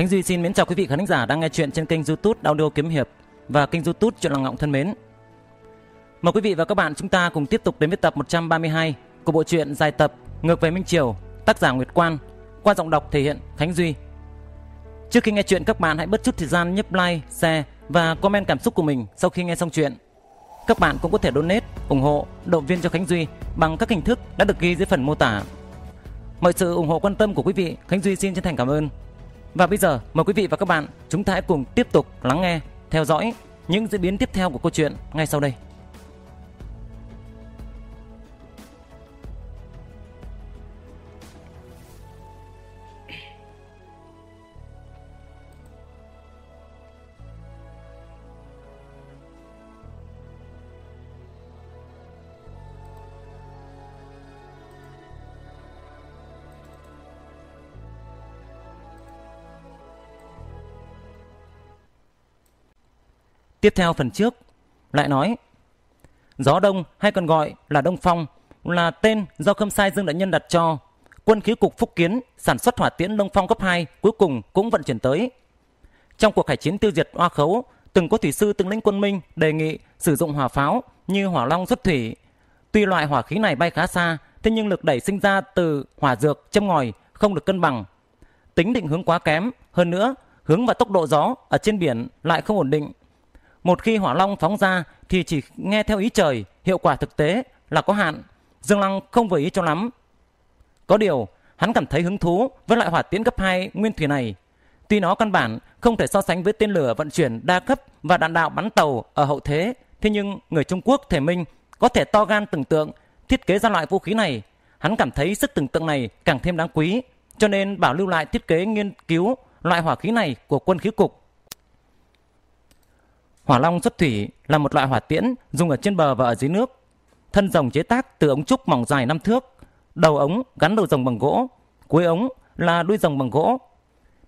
Khánh Duy xin mến chào quý vị khán giả đang nghe chuyện trên kênh YouTube Audio Kiếm Hiệp và kênh YouTube Chuyện Lòng Ngọng thân mến. Mời quý vị và các bạn chúng ta cùng tiếp tục đến với tập 132 của bộ truyện dài tập Ngược về Minh Triều, tác giả Nguyệt Quan, qua giọng đọc thể hiện Khánh Duy. Trước khi nghe chuyện các bạn hãy bớt chút thời gian nhấp like, share và comment cảm xúc của mình sau khi nghe xong chuyện. Các bạn cũng có thể donate, ủng hộ, động viên cho Khánh Duy bằng các hình thức đã được ghi dưới phần mô tả. Mọi sự ủng hộ quan tâm của quý vị, Khánh Duy xin chân thành cảm ơn. Và bây giờ mời quý vị và các bạn chúng ta hãy cùng tiếp tục lắng nghe, theo dõi những diễn biến tiếp theo của câu chuyện ngay sau đây. Tiếp theo phần trước, lại nói Gió Đông hay còn gọi là Đông Phong là tên do Khâm Sai Dương Đại Nhân đặt cho. Quân khí cục Phúc Kiến sản xuất hỏa tiễn Đông Phong cấp 2 cuối cùng cũng vận chuyển tới. Trong cuộc hải chiến tiêu diệt Oa Khấu, từng có thủy sư từng lĩnh quân Minh đề nghị sử dụng hỏa pháo như hỏa long xuất thủy. Tuy loại hỏa khí này bay khá xa, thế nhưng lực đẩy sinh ra từ hỏa dược châm ngòi không được cân bằng. Tính định hướng quá kém, hơn nữa, hướng và tốc độ gió ở trên biển lại không ổn định, một khi hỏa long phóng ra thì chỉ nghe theo ý trời, hiệu quả thực tế là có hạn. Dương Lăng không vừa ý cho lắm. Có điều, hắn cảm thấy hứng thú với loại hỏa tiễn cấp 2 nguyên thủy này. Tuy nó căn bản không thể so sánh với tên lửa vận chuyển đa cấp và đạn đạo bắn tàu ở hậu thế, thế nhưng người Trung Quốc thể minh có thể to gan tưởng tượng thiết kế ra loại vũ khí này. Hắn cảm thấy sức tưởng tượng này càng thêm đáng quý, cho nên bảo lưu lại thiết kế nghiên cứu loại hỏa khí này của quân khí cục Hỏa long xuất thủy là một loại hỏa tiễn dùng ở trên bờ và ở dưới nước. Thân rồng chế tác từ ống trúc mỏng dài 5 thước, đầu ống gắn đầu rồng bằng gỗ, cuối ống là đuôi rồng bằng gỗ.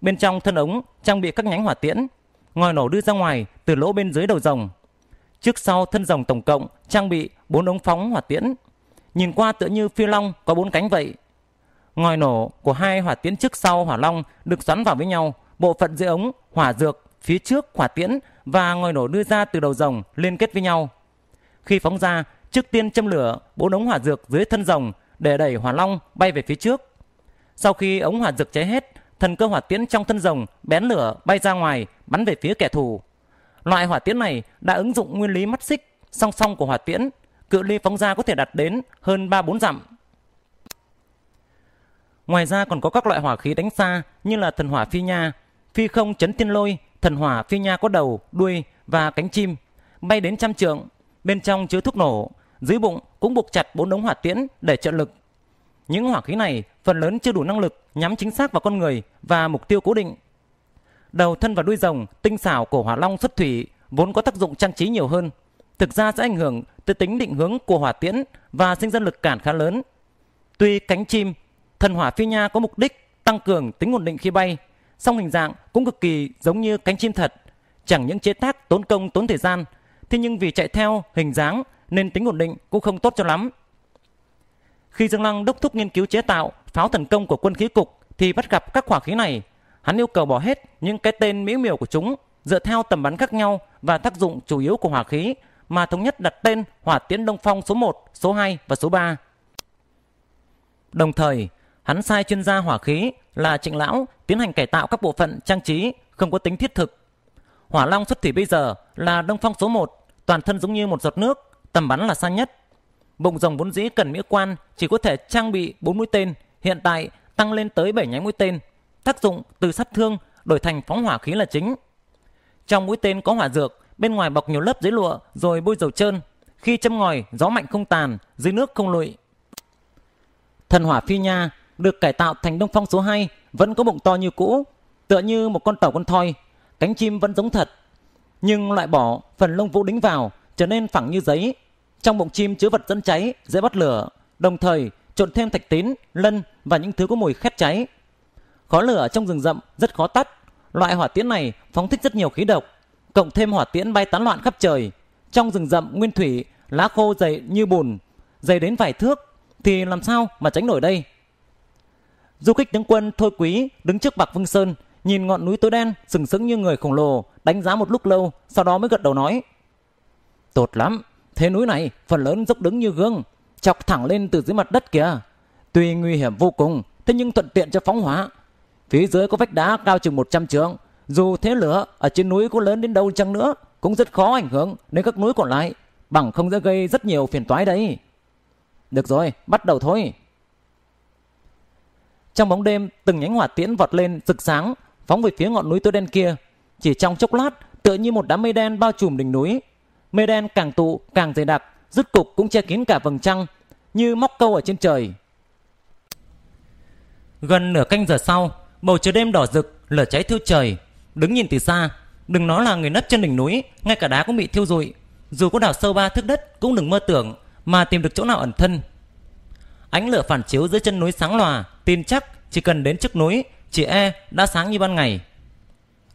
Bên trong thân ống trang bị các nhánh hỏa tiễn, ngòi nổ đưa ra ngoài từ lỗ bên dưới đầu rồng. Trước sau thân rồng tổng cộng trang bị 4 ống phóng hỏa tiễn. Nhìn qua tựa như phi long có 4 cánh vậy. Ngòi nổ của hai hỏa tiễn trước sau hỏa long được xoắn vào với nhau, bộ phận dưới ống hỏa dược phía trước quả tiễn và ngòi nổ đưa ra từ đầu rồng liên kết với nhau. Khi phóng ra, trước tiên châm lửa bốn ống hỏa dược dưới thân rồng để đẩy hỏa long bay về phía trước. Sau khi ống hỏa dược cháy hết, thần cơ hỏa tiễn trong thân rồng bén lửa bay ra ngoài bắn về phía kẻ thù. Loại hỏa tiễn này đã ứng dụng nguyên lý mắt xích song song của hỏa tiễn, cự ly phóng ra có thể đạt đến hơn 3-4 dặm. Ngoài ra còn có các loại hỏa khí đánh xa như là thần hỏa phi nha, phi không chấn tiên lôi, thần hỏa phi nha có đầu, đuôi và cánh chim, bay đến trăm trượng, bên trong chứa thuốc nổ, dưới bụng cũng buộc chặt bốn đống hỏa tiễn để trợ lực. Những hỏa khí này phần lớn chưa đủ năng lực nhắm chính xác vào con người và mục tiêu cố định. Đầu thân và đuôi rồng tinh xảo của hỏa long xuất thủy vốn có tác dụng trang trí nhiều hơn, thực ra sẽ ảnh hưởng tới tính định hướng của hỏa tiễn và sinh ra lực cản khá lớn. Tuy cánh chim, thần hỏa phi nha có mục đích tăng cường tính ổn định khi bay, song hình dạng cũng cực kỳ giống như cánh chim thật. Chẳng những chế tác tốn công tốn thời gian, thế nhưng vì chạy theo hình dáng nên tính ổn định cũng không tốt cho lắm. Khi Dương Lăng đốc thúc nghiên cứu chế tạo pháo thần công của quân khí cục thì bắt gặp các quả khí này. Hắn yêu cầu bỏ hết những cái tên mỹ miều của chúng dựa theo tầm bắn khác nhau và tác dụng chủ yếu của hỏa khí mà thống nhất đặt tên hỏa tiễn Đông Phong số 1, số 2 và số 3. Đồng thời, hắn sai chuyên gia hỏa khí là Trịnh Lão tiến hành cải tạo các bộ phận trang trí không có tính thiết thực. Hỏa Long xuất thủy bây giờ là Đông Phong số 1, toàn thân giống như một giọt nước, tầm bắn là xa nhất. Bụng rồng vốn dĩ cần mỹ quan chỉ có thể trang bị 4 mũi tên, hiện tại tăng lên tới 7 nhánh mũi tên. Tác dụng từ sát thương đổi thành phóng hỏa khí là chính. Trong mũi tên có hỏa dược, bên ngoài bọc nhiều lớp giấy lụa rồi bôi dầu trơn. Khi châm ngòi, gió mạnh không tàn, dưới nước không lụi. Thần hỏa phi nha được cải tạo thành Đông Phong số 2 vẫn có bụng to như cũ, tựa như một con tàu con thoi, cánh chim vẫn giống thật. Nhưng loại bỏ phần lông vũ đính vào trở nên phẳng như giấy. Trong bụng chim chứa vật dẫn cháy, dễ bắt lửa, đồng thời trộn thêm thạch tín, lân và những thứ có mùi khét cháy. Khó lửa trong rừng rậm rất khó tắt. Loại hỏa tiễn này phóng thích rất nhiều khí độc, cộng thêm hỏa tiễn bay tán loạn khắp trời. Trong rừng rậm nguyên thủy, lá khô dày như bùn, dày đến vài thước thì làm sao mà tránh nổi đây? Du kích tướng quân Thôi Quý đứng trước Bạc Vương Sơn, nhìn ngọn núi tối đen sừng sững như người khổng lồ, đánh giá một lúc lâu, sau đó mới gật đầu nói. Tốt lắm, thế núi này phần lớn dốc đứng như gương, chọc thẳng lên từ dưới mặt đất kìa. Tuy nguy hiểm vô cùng, thế nhưng thuận tiện cho phóng hỏa Phía dưới có vách đá cao chừng 100 trượng, dù thế lửa ở trên núi có lớn đến đâu chăng nữa, cũng rất khó ảnh hưởng đến các núi còn lại, bằng không sẽ gây rất nhiều phiền toái đấy. Được rồi, bắt đầu thôi. Trong bóng đêm, từng nhánh hỏa tiễn vọt lên rực sáng, phóng về phía ngọn núi tối đen kia. Chỉ trong chốc lát, tựa như một đám mây đen bao trùm đỉnh núi. Mây đen càng tụ, càng dày đặc, rứt cục cũng che kín cả vầng trăng, như móc câu ở trên trời. Gần nửa canh giờ sau, bầu trời đêm đỏ rực, lửa cháy thiêu trời. Đứng nhìn từ xa, đừng nói là người nấp trên đỉnh núi, ngay cả đá cũng bị thiêu rụi. Dù có đào sâu ba thước đất cũng đừng mơ tưởng mà tìm được chỗ nào ẩn thân Ánh lửa phản chiếu dưới chân núi sáng lòa, tin chắc chỉ cần đến trước núi, chị e đã sáng như ban ngày.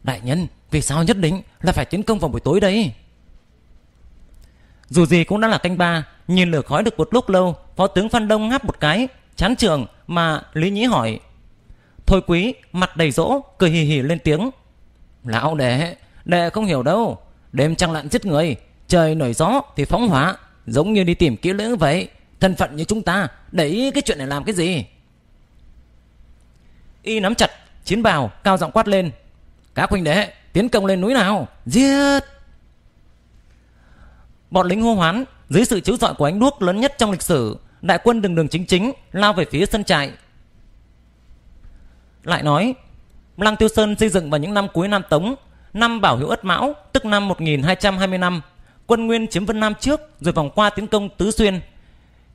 Đại nhân, vì sao nhất định là phải tiến công vào buổi tối đấy? Dù gì cũng đã là canh ba, nhìn lửa khói được một lúc lâu, Phó tướng Phan Đông ngáp một cái, chán trường mà Lý Nhĩ hỏi. Thôi quý, mặt đầy rỗ, cười hì hì lên tiếng. Lão đệ, đệ không hiểu đâu. Đêm trăng lặn giết người, trời nổi gió thì phóng hỏa, giống như đi tìm kỹ lưỡng vậy. Thân phận như chúng ta Để ý cái chuyện này làm cái gì Y nắm chặt Chiến bào cao giọng quát lên Các huynh đệ tiến công lên núi nào Giết Bọn lính hô hoán Dưới sự chiếu rọi của ánh đuốc lớn nhất trong lịch sử Đại quân đường đường chính chính Lao về phía sân trại Lại nói Lăng Tiêu Sơn xây dựng vào những năm cuối Nam Tống Năm Bảo Hiếu Ất Mão Tức năm 1220 năm Quân Nguyên chiếm Vân Nam trước Rồi vòng qua tiến công Tứ Xuyên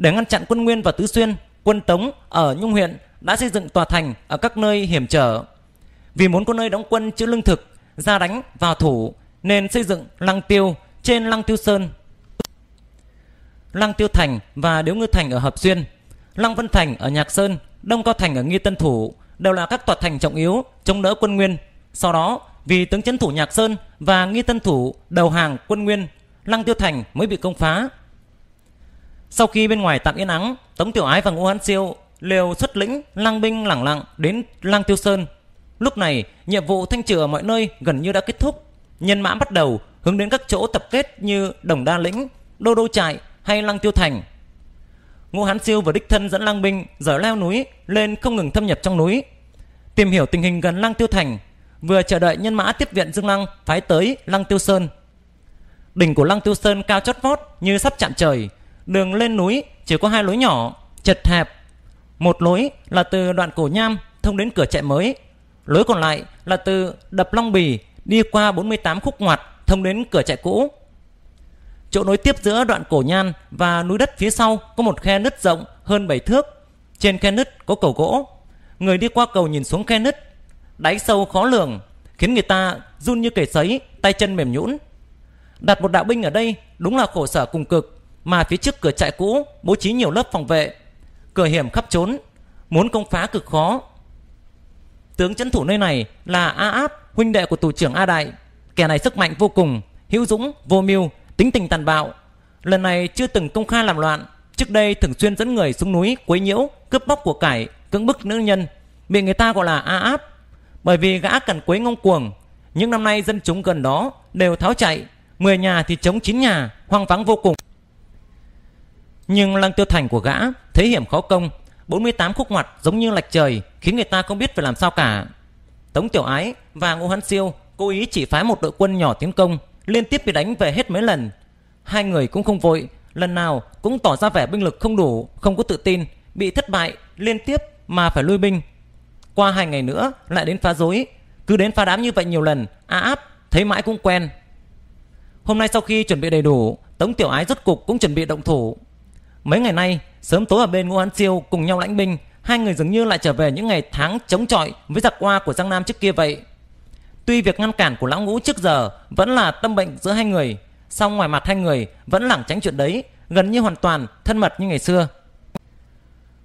để ngăn chặn quân Nguyên và Tứ Xuyên, quân Tống ở Nhung huyện đã xây dựng tòa thành ở các nơi hiểm trở. Vì muốn có nơi đóng quân chữ lương thực, ra đánh vào thủ nên xây dựng Lăng Tiêu trên Lăng Tiêu Sơn. Lăng Tiêu Thành và Điếu Ngư Thành ở Hợp Xuyên, Lăng Vân Thành ở Nhạc Sơn, Đông Cao Thành ở Nghi Tân Thủ đều là các tòa thành trọng yếu chống đỡ quân Nguyên. Sau đó, vì tướng chấn thủ Nhạc Sơn và Nghi Tân Thủ đầu hàng quân Nguyên, Lăng Tiêu Thành mới bị công phá sau khi bên ngoài tạm yên ắng, Tống Tiểu Ái và Ngô Hán Siêu liều xuất lĩnh lang binh lẳng lặng đến lang tiêu sơn lúc này nhiệm vụ thanh trừ ở mọi nơi gần như đã kết thúc nhân mã bắt đầu hướng đến các chỗ tập kết như đồng đa lĩnh đô đô trại hay lang tiêu thành ngô hán siêu và đích thân dẫn lang binh dở leo núi lên không ngừng thâm nhập trong núi tìm hiểu tình hình gần lang tiêu thành vừa chờ đợi nhân mã tiếp viện dương lăng phái tới lang tiêu sơn đỉnh của lang tiêu sơn cao chót vót như sắp chạm trời Đường lên núi chỉ có hai lối nhỏ, chật hẹp. Một lối là từ đoạn cổ nham thông đến cửa chạy mới. Lối còn lại là từ đập Long Bì đi qua 48 khúc ngoặt thông đến cửa chạy cũ. Chỗ nối tiếp giữa đoạn cổ nhan và núi đất phía sau có một khe nứt rộng hơn 7 thước. Trên khe nứt có cầu gỗ. Người đi qua cầu nhìn xuống khe nứt, đáy sâu khó lường, khiến người ta run như kẻ sấy, tay chân mềm nhũn. Đặt một đạo binh ở đây đúng là khổ sở cùng cực mà phía trước cửa trại cũ bố trí nhiều lớp phòng vệ cửa hiểm khắp trốn muốn công phá cực khó tướng trấn thủ nơi này là a áp huynh đệ của tù trưởng a đại kẻ này sức mạnh vô cùng hữu dũng vô mưu tính tình tàn bạo lần này chưa từng công khai làm loạn trước đây thường xuyên dẫn người xuống núi quấy nhiễu cướp bóc của cải cưỡng bức nữ nhân bị người ta gọi là a áp bởi vì gã cần quấy ngông cuồng những năm nay dân chúng gần đó đều tháo chạy 10 nhà thì chống 9 nhà hoang vắng vô cùng nhưng lăng tiêu thành của gã Thế hiểm khó công 48 khúc ngoặt giống như lạch trời Khiến người ta không biết phải làm sao cả Tống Tiểu Ái và Ngô Hán Siêu Cố ý chỉ phái một đội quân nhỏ tiến công Liên tiếp bị đánh về hết mấy lần Hai người cũng không vội Lần nào cũng tỏ ra vẻ binh lực không đủ Không có tự tin Bị thất bại liên tiếp mà phải lui binh Qua hai ngày nữa lại đến phá rối Cứ đến phá đám như vậy nhiều lần A áp thấy mãi cũng quen Hôm nay sau khi chuẩn bị đầy đủ Tống Tiểu Ái rốt cục cũng chuẩn bị động thủ Mấy ngày nay, sớm tối ở bên Ngô Hán Siêu cùng nhau lãnh binh, hai người dường như lại trở về những ngày tháng chống chọi với giặc qua của Giang Nam trước kia vậy. Tuy việc ngăn cản của lão ngũ trước giờ vẫn là tâm bệnh giữa hai người, song ngoài mặt hai người vẫn lảng tránh chuyện đấy, gần như hoàn toàn thân mật như ngày xưa.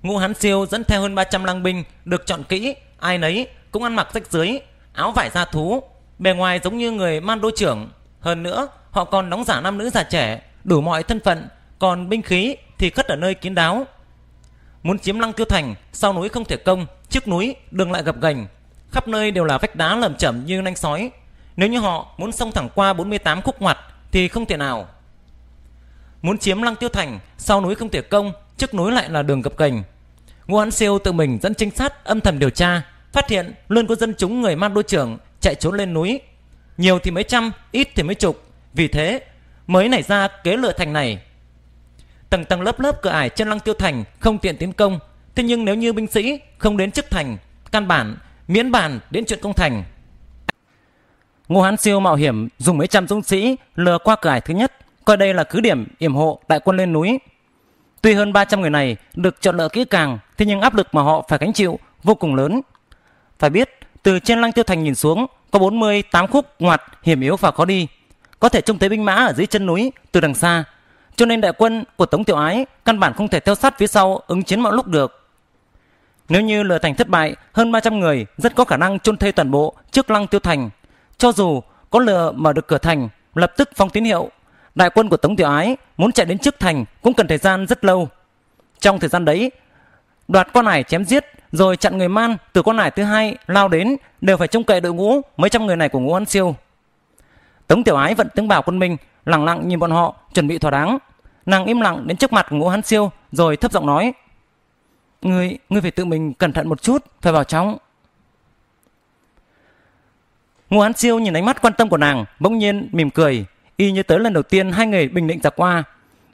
Ngô Hán Siêu dẫn theo hơn 300 lăng binh được chọn kỹ, ai nấy cũng ăn mặc rách dưới, áo vải da thú, bề ngoài giống như người man đô trưởng. Hơn nữa, họ còn đóng giả nam nữ già trẻ, đủ mọi thân phận, còn binh khí thì khất ở nơi kín đáo. Muốn chiếm Lăng Tiêu Thành, sau núi không thể công, trước núi đường lại gập gành khắp nơi đều là vách đá lầm chởm như nanh sói. Nếu như họ muốn xông thẳng qua 48 khúc ngoặt thì không thể nào. Muốn chiếm Lăng Tiêu Thành, sau núi không thể công, trước núi lại là đường gập gành Ngô Hán Siêu tự mình dẫn trinh sát âm thầm điều tra, phát hiện luôn có dân chúng người mang Đô trưởng chạy trốn lên núi. Nhiều thì mấy trăm, ít thì mấy chục, vì thế mới nảy ra kế lựa thành này tầng tầng lớp lớp cửa ải chân lăng tiêu thành không tiện tiến công thế nhưng nếu như binh sĩ không đến chức thành căn bản miễn bàn đến chuyện công thành ngô hán siêu mạo hiểm dùng mấy trăm dũng sĩ lừa qua cửa ải thứ nhất coi đây là cứ điểm yểm hộ đại quân lên núi tuy hơn 300 người này được chọn lựa kỹ càng thế nhưng áp lực mà họ phải gánh chịu vô cùng lớn phải biết từ trên lăng tiêu thành nhìn xuống có 48 khúc ngoặt hiểm yếu và khó đi có thể trông thấy binh mã ở dưới chân núi từ đằng xa cho nên đại quân của Tống Tiểu Ái căn bản không thể theo sát phía sau ứng chiến mọi lúc được. Nếu như lừa thành thất bại, hơn 300 người rất có khả năng chôn thây toàn bộ trước lăng tiêu thành. Cho dù có lừa mở được cửa thành, lập tức phong tín hiệu. Đại quân của Tống Tiểu Ái muốn chạy đến trước thành cũng cần thời gian rất lâu. Trong thời gian đấy, đoạt con ải chém giết rồi chặn người man từ con ải thứ hai lao đến đều phải trông cậy đội ngũ mấy trăm người này của ngũ An Siêu. Tống Tiểu Ái vận tướng bảo quân Minh lặng lặng nhìn bọn họ, chuẩn bị thỏa đáng. Nàng im lặng đến trước mặt Ngũ Hán Siêu rồi thấp giọng nói: "Ngươi, ngươi phải tự mình cẩn thận một chút, phải vào trong." Ngô Hán Siêu nhìn ánh mắt quan tâm của nàng, bỗng nhiên mỉm cười, y như tới lần đầu tiên hai người bình định giặc qua.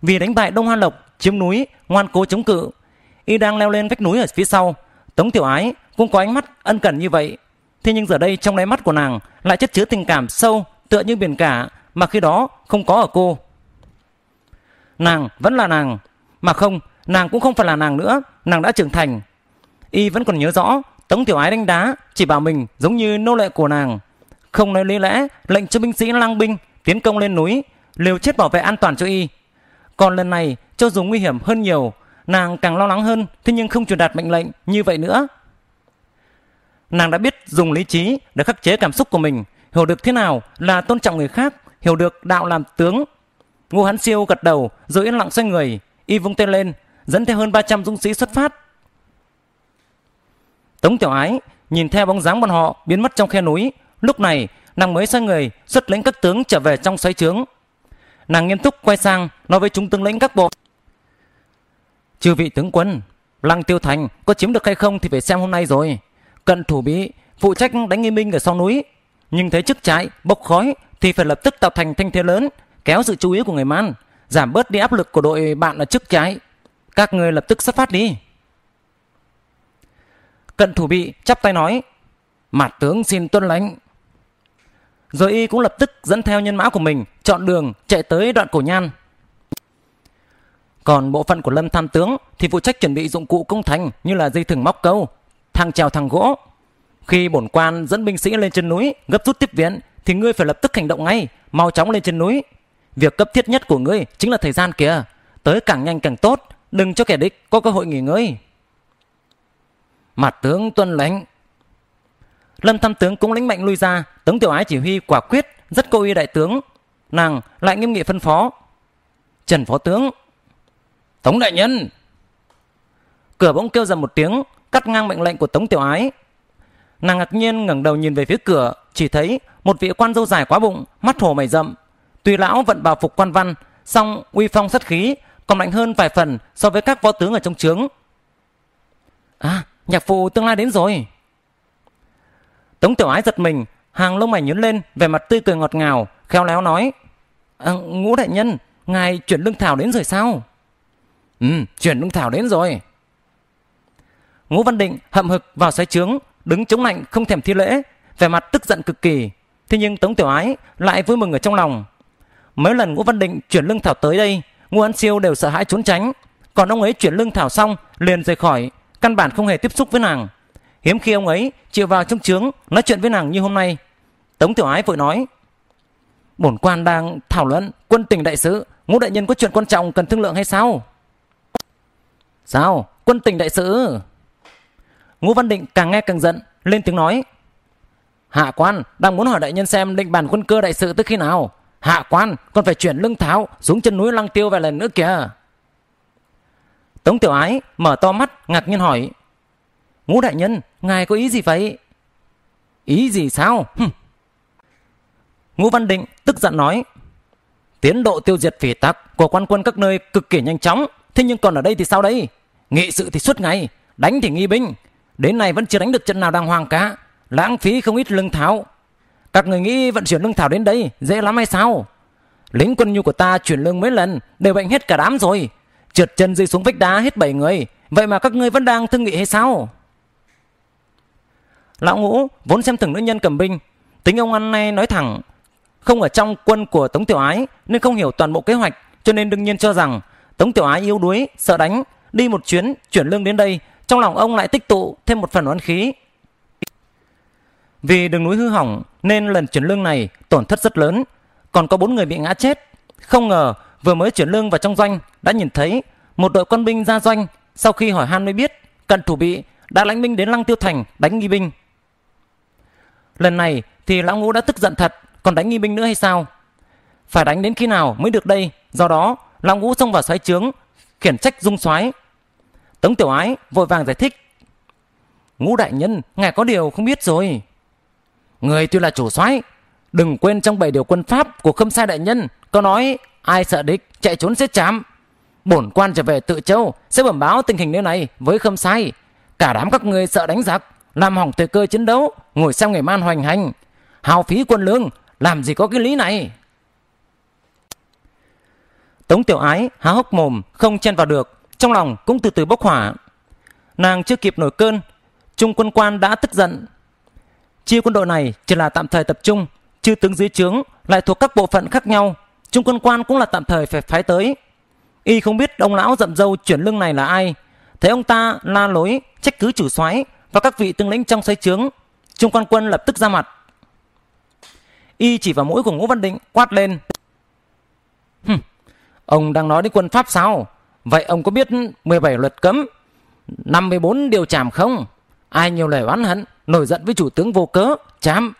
Vì đánh bại Đông Hoa Lộc, chiếm núi, ngoan cố chống cự, y đang leo lên vách núi ở phía sau. Tống Tiểu Ái cũng có ánh mắt ân cần như vậy, thế nhưng giờ đây trong đáy mắt của nàng lại chất chứa tình cảm sâu, tựa như biển cả, mà khi đó không có ở cô. Nàng vẫn là nàng, mà không, nàng cũng không phải là nàng nữa, nàng đã trưởng thành. Y vẫn còn nhớ rõ, Tống Tiểu Ái đánh đá chỉ bảo mình giống như nô lệ của nàng. Không nói lý lẽ, lệnh cho binh sĩ lang binh tiến công lên núi, liều chết bảo vệ an toàn cho Y. Còn lần này, cho dù nguy hiểm hơn nhiều, nàng càng lo lắng hơn, thế nhưng không truyền đạt mệnh lệnh như vậy nữa. Nàng đã biết dùng lý trí để khắc chế cảm xúc của mình, hiểu được thế nào là tôn trọng người khác, hiểu được đạo làm tướng. Ngô Hán Siêu gật đầu rồi yên lặng xoay người, y vung tên lên, dẫn theo hơn 300 dũng sĩ xuất phát. Tống Tiểu Ái nhìn theo bóng dáng bọn họ biến mất trong khe núi, lúc này nàng mới xoay người xuất lĩnh các tướng trở về trong xoáy trướng. Nàng nghiêm túc quay sang nói với chúng tướng lĩnh các bộ. Chư vị tướng quân, Lăng Tiêu Thành có chiếm được hay không thì phải xem hôm nay rồi. Cận thủ bí phụ trách đánh nghi minh ở sau núi nhưng thấy chức trái bốc khói thì phải lập tức tạo thành thanh thế lớn, kéo sự chú ý của người Man, giảm bớt đi áp lực của đội bạn ở chức trái. Các người lập tức xuất phát đi. Cận thủ bị chắp tay nói, mặt tướng xin tuân lãnh. Rồi y cũng lập tức dẫn theo nhân mã của mình, chọn đường, chạy tới đoạn cổ nhan. Còn bộ phận của Lâm Tham Tướng thì phụ trách chuẩn bị dụng cụ công thành như là dây thừng móc câu, thang trèo thang gỗ, khi bổn quan dẫn binh sĩ lên trên núi, gấp rút tiếp viện, thì ngươi phải lập tức hành động ngay, mau chóng lên trên núi. Việc cấp thiết nhất của ngươi chính là thời gian kìa. Tới càng nhanh càng tốt, đừng cho kẻ địch có cơ hội nghỉ ngơi. Mặt tướng tuân lãnh. Lâm tham tướng cũng lãnh mạnh lui ra, tống tiểu ái chỉ huy quả quyết, rất cô uy đại tướng. Nàng lại nghiêm nghị phân phó. Trần phó tướng. Tống đại nhân. Cửa bỗng kêu ra một tiếng, cắt ngang mệnh lệnh của tống tiểu ái, Nàng ngạc nhiên ngẩng đầu nhìn về phía cửa, chỉ thấy một vị quan dâu dài quá bụng, mắt hồ mày rậm. Tuy lão vận bào phục quan văn, song uy phong sát khí còn mạnh hơn vài phần so với các võ tướng ở trong trướng. À, nhạc phụ tương lai đến rồi. Tống tiểu ái giật mình, hàng lông mày nhướng lên, vẻ mặt tươi cười ngọt ngào, khéo léo nói. À, ngũ đại nhân, ngài chuyển lương thảo đến rồi sao? Ừ, chuyển lương thảo đến rồi. Ngũ Văn Định hậm hực vào xoáy trướng, đứng chống lạnh không thèm thi lễ, vẻ mặt tức giận cực kỳ. Thế nhưng Tống Tiểu Ái lại vui mừng ở trong lòng. Mấy lần Ngũ Văn Định chuyển lưng thảo tới đây, Ngô An Siêu đều sợ hãi trốn tránh, còn ông ấy chuyển lưng thảo xong liền rời khỏi, căn bản không hề tiếp xúc với nàng. Hiếm khi ông ấy chịu vào trong trướng nói chuyện với nàng như hôm nay. Tống Tiểu Ái vội nói: "Bổn quan đang thảo luận quân tình đại sự Ngũ đại nhân có chuyện quan trọng cần thương lượng hay sao?" "Sao? Quân tình đại sự Ngô Văn Định càng nghe càng giận, lên tiếng nói. Hạ quan, đang muốn hỏi đại nhân xem định bàn quân cơ đại sự tới khi nào. Hạ quan, còn phải chuyển lưng tháo xuống chân núi lăng tiêu vài lần nữa kìa. Tống Tiểu Ái mở to mắt ngạc nhiên hỏi. Ngũ đại nhân, ngài có ý gì vậy? Ý gì sao? Hừm. Ngũ Văn Định tức giận nói. Tiến độ tiêu diệt phỉ tặc của quan quân các nơi cực kỳ nhanh chóng. Thế nhưng còn ở đây thì sao đây? Nghị sự thì suốt ngày, đánh thì nghi binh, Đến nay vẫn chưa đánh được trận nào đàng hoàng cả Lãng phí không ít lương thảo. Các người nghĩ vận chuyển lương thảo đến đây Dễ lắm hay sao Lính quân nhu của ta chuyển lương mấy lần Đều bệnh hết cả đám rồi Trượt chân rơi xuống vách đá hết bảy người Vậy mà các ngươi vẫn đang thương nghị hay sao Lão ngũ vốn xem thường nữ nhân cầm binh Tính ông ăn nay nói thẳng Không ở trong quân của Tống Tiểu Ái Nên không hiểu toàn bộ kế hoạch Cho nên đương nhiên cho rằng Tống Tiểu Ái yếu đuối, sợ đánh Đi một chuyến, chuyển lương đến đây trong lòng ông lại tích tụ thêm một phần oán khí. Vì đường núi hư hỏng nên lần chuyển lương này tổn thất rất lớn, còn có bốn người bị ngã chết. Không ngờ vừa mới chuyển lương vào trong doanh đã nhìn thấy một đội quân binh ra doanh sau khi hỏi han mới biết cận thủ bị đã lãnh binh đến lăng tiêu thành đánh nghi binh. Lần này thì lão ngũ đã tức giận thật còn đánh nghi binh nữa hay sao? Phải đánh đến khi nào mới được đây? Do đó lão ngũ xông vào xoáy trướng khiển trách dung xoáy Tống Tiểu Ái vội vàng giải thích. Ngũ đại nhân, ngài có điều không biết rồi. Người tuy là chủ soái, đừng quên trong bảy điều quân pháp của Khâm Sai đại nhân có nói ai sợ địch chạy trốn sẽ chám Bổn quan trở về tự châu sẽ bẩm báo tình hình nơi này với Khâm Sai. Cả đám các người sợ đánh giặc, làm hỏng thời cơ chiến đấu, ngồi xem ngày man hoành hành. Hào phí quân lương, làm gì có cái lý này. Tống Tiểu Ái há hốc mồm, không chen vào được, trong lòng cũng từ từ bốc hỏa. Nàng chưa kịp nổi cơn, trung quân quan đã tức giận. Chia quân đội này chỉ là tạm thời tập trung, chư tướng dưới trướng lại thuộc các bộ phận khác nhau, trung quân quan cũng là tạm thời phải phái tới. Y không biết ông lão dậm dâu chuyển lưng này là ai, thấy ông ta la lối trách cứ chủ soái và các vị tướng lĩnh trong xoáy trướng, trung quan quân lập tức ra mặt. Y chỉ vào mũi của Ngũ Văn Định quát lên. Hừm, ông đang nói đến quân Pháp sao? Vậy ông có biết 17 luật cấm 54 điều chàm không? Ai nhiều lời oán hận, nổi giận với chủ tướng vô cớ, chám.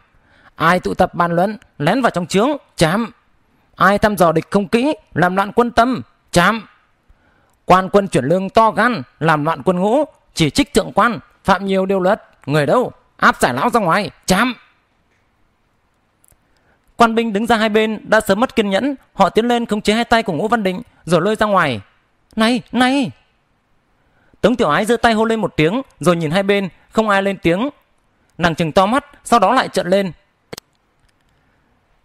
Ai tụ tập bàn luận, lén vào trong trướng, chám. Ai thăm dò địch không kỹ, làm loạn quân tâm, chám. Quan quân chuyển lương to gan, làm loạn quân ngũ, chỉ trích thượng quan, phạm nhiều điều luật, người đâu, áp giải lão ra ngoài, chám. Quan binh đứng ra hai bên đã sớm mất kiên nhẫn, họ tiến lên khống chế hai tay của Ngũ Văn Định rồi lôi ra ngoài, này, này! Tống tiểu ái giơ tay hô lên một tiếng, rồi nhìn hai bên, không ai lên tiếng. Nàng chừng to mắt, sau đó lại trợn lên.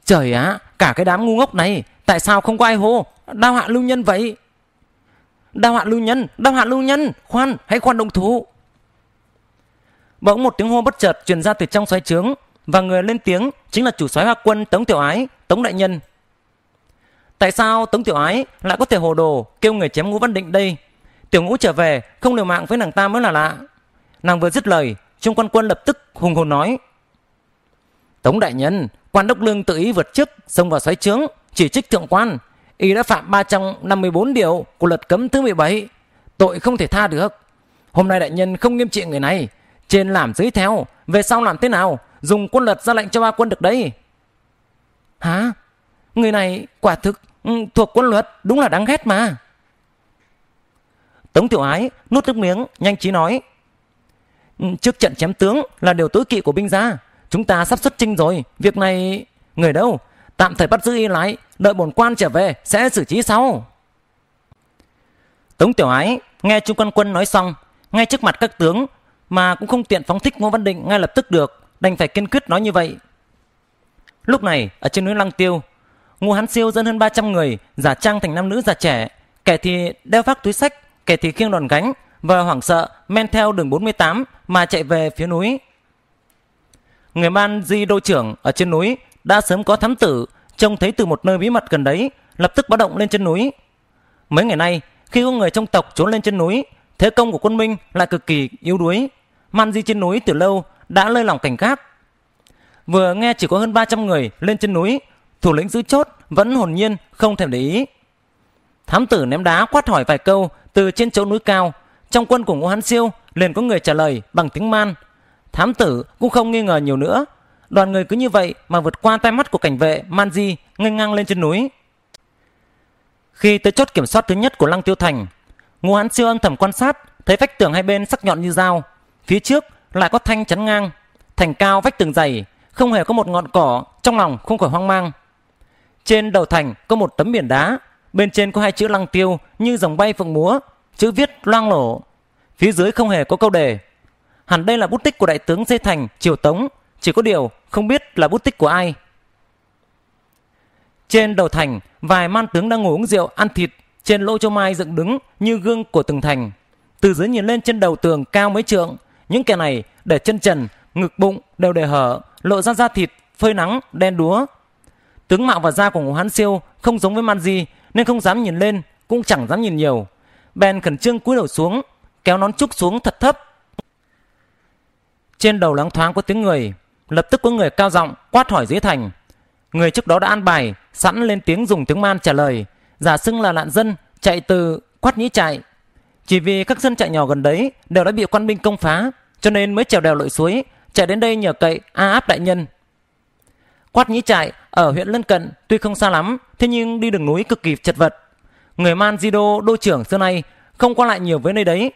Trời á, cả cái đám ngu ngốc này, tại sao không có ai hô? Đao hạ lưu nhân vậy? Đao hạ lưu nhân, đao hạ lưu nhân, khoan, hãy khoan động thủ. Bỗng một tiếng hô bất chợt truyền ra từ trong xoáy trướng, và người lên tiếng chính là chủ soái hoa quân Tống Tiểu Ái, Tống Đại Nhân. Tại sao Tống Tiểu Ái lại có thể hồ đồ kêu người chém Ngũ Văn Định đây? Tiểu Ngũ trở về không liều mạng với nàng ta mới là lạ. Nàng vừa dứt lời, Trung quan quân lập tức hùng hồn nói. Tống đại nhân, quan đốc lương tự ý vượt chức, xông vào xoáy trướng, chỉ trích thượng quan. Y đã phạm 354 điều của luật cấm thứ 17. Tội không thể tha được. Hôm nay đại nhân không nghiêm trị người này. Trên làm dưới theo, về sau làm thế nào? Dùng quân luật ra lệnh cho ba quân được đấy. Hả? Người này quả thực Ừ, thuộc quân luật đúng là đáng ghét mà tống tiểu ái nuốt nước miếng nhanh trí nói ừ, trước trận chém tướng là điều tối kỵ của binh gia chúng ta sắp xuất trinh rồi việc này người đâu tạm thời bắt giữ y lại đợi bổn quan trở về sẽ xử trí sau tống tiểu ái nghe trung quan quân nói xong ngay trước mặt các tướng mà cũng không tiện phóng thích ngô văn định ngay lập tức được đành phải kiên quyết nói như vậy lúc này ở trên núi lăng tiêu Ngô Hán Siêu dẫn hơn 300 người, giả trang thành nam nữ già trẻ, kẻ thì đeo vác túi sách, kẻ thì khiêng đòn gánh và hoảng sợ men theo đường 48 mà chạy về phía núi. Người man di đô trưởng ở trên núi đã sớm có thám tử trông thấy từ một nơi bí mật gần đấy lập tức báo động lên trên núi. Mấy ngày nay khi có người trong tộc trốn lên trên núi thế công của quân Minh lại cực kỳ yếu đuối. Man di trên núi từ lâu đã lơi lòng cảnh giác. Vừa nghe chỉ có hơn 300 người lên trên núi thủ lĩnh giữ chốt vẫn hồn nhiên không thèm để ý. Thám tử ném đá quát hỏi vài câu từ trên chỗ núi cao, trong quân của Ngô Hán Siêu liền có người trả lời bằng tiếng man. Thám tử cũng không nghi ngờ nhiều nữa, đoàn người cứ như vậy mà vượt qua tai mắt của cảnh vệ Manji nghênh ngang lên trên núi. Khi tới chốt kiểm soát thứ nhất của Lăng Tiêu Thành, Ngô Hán Siêu âm thầm quan sát, thấy vách tường hai bên sắc nhọn như dao, phía trước lại có thanh chắn ngang, thành cao vách tường dày, không hề có một ngọn cỏ, trong lòng không khỏi hoang mang. Trên đầu thành có một tấm biển đá, bên trên có hai chữ lăng tiêu như dòng bay phượng múa, chữ viết loang lổ. Phía dưới không hề có câu đề. Hẳn đây là bút tích của đại tướng dây Thành, Triều Tống, chỉ có điều không biết là bút tích của ai. Trên đầu thành, vài man tướng đang ngồi uống rượu ăn thịt trên lỗ châu mai dựng đứng như gương của từng thành. Từ dưới nhìn lên trên đầu tường cao mấy trượng, những kẻ này để chân trần, ngực bụng đều để hở, lộ ra da thịt, phơi nắng, đen đúa, Tướng mạo và da của Ngũ Hán Siêu không giống với man Manji nên không dám nhìn lên, cũng chẳng dám nhìn nhiều. Ben khẩn trương cúi đầu xuống, kéo nón trúc xuống thật thấp. Trên đầu lắng thoáng có tiếng người, lập tức có người cao giọng quát hỏi dưới thành. Người trước đó đã an bài, sẵn lên tiếng dùng tiếng man trả lời, giả xưng là lạn dân chạy từ quát nhĩ chạy Chỉ vì các dân chạy nhỏ gần đấy đều đã bị quan binh công phá, cho nên mới trèo đèo lội suối, chạy đến đây nhờ cậy A áp đại nhân Quát Nhĩ Trại ở huyện Lân Cận tuy không xa lắm, thế nhưng đi đường núi cực kỳ chật vật. Người Man Di Đô trưởng xưa nay không qua lại nhiều với nơi đấy.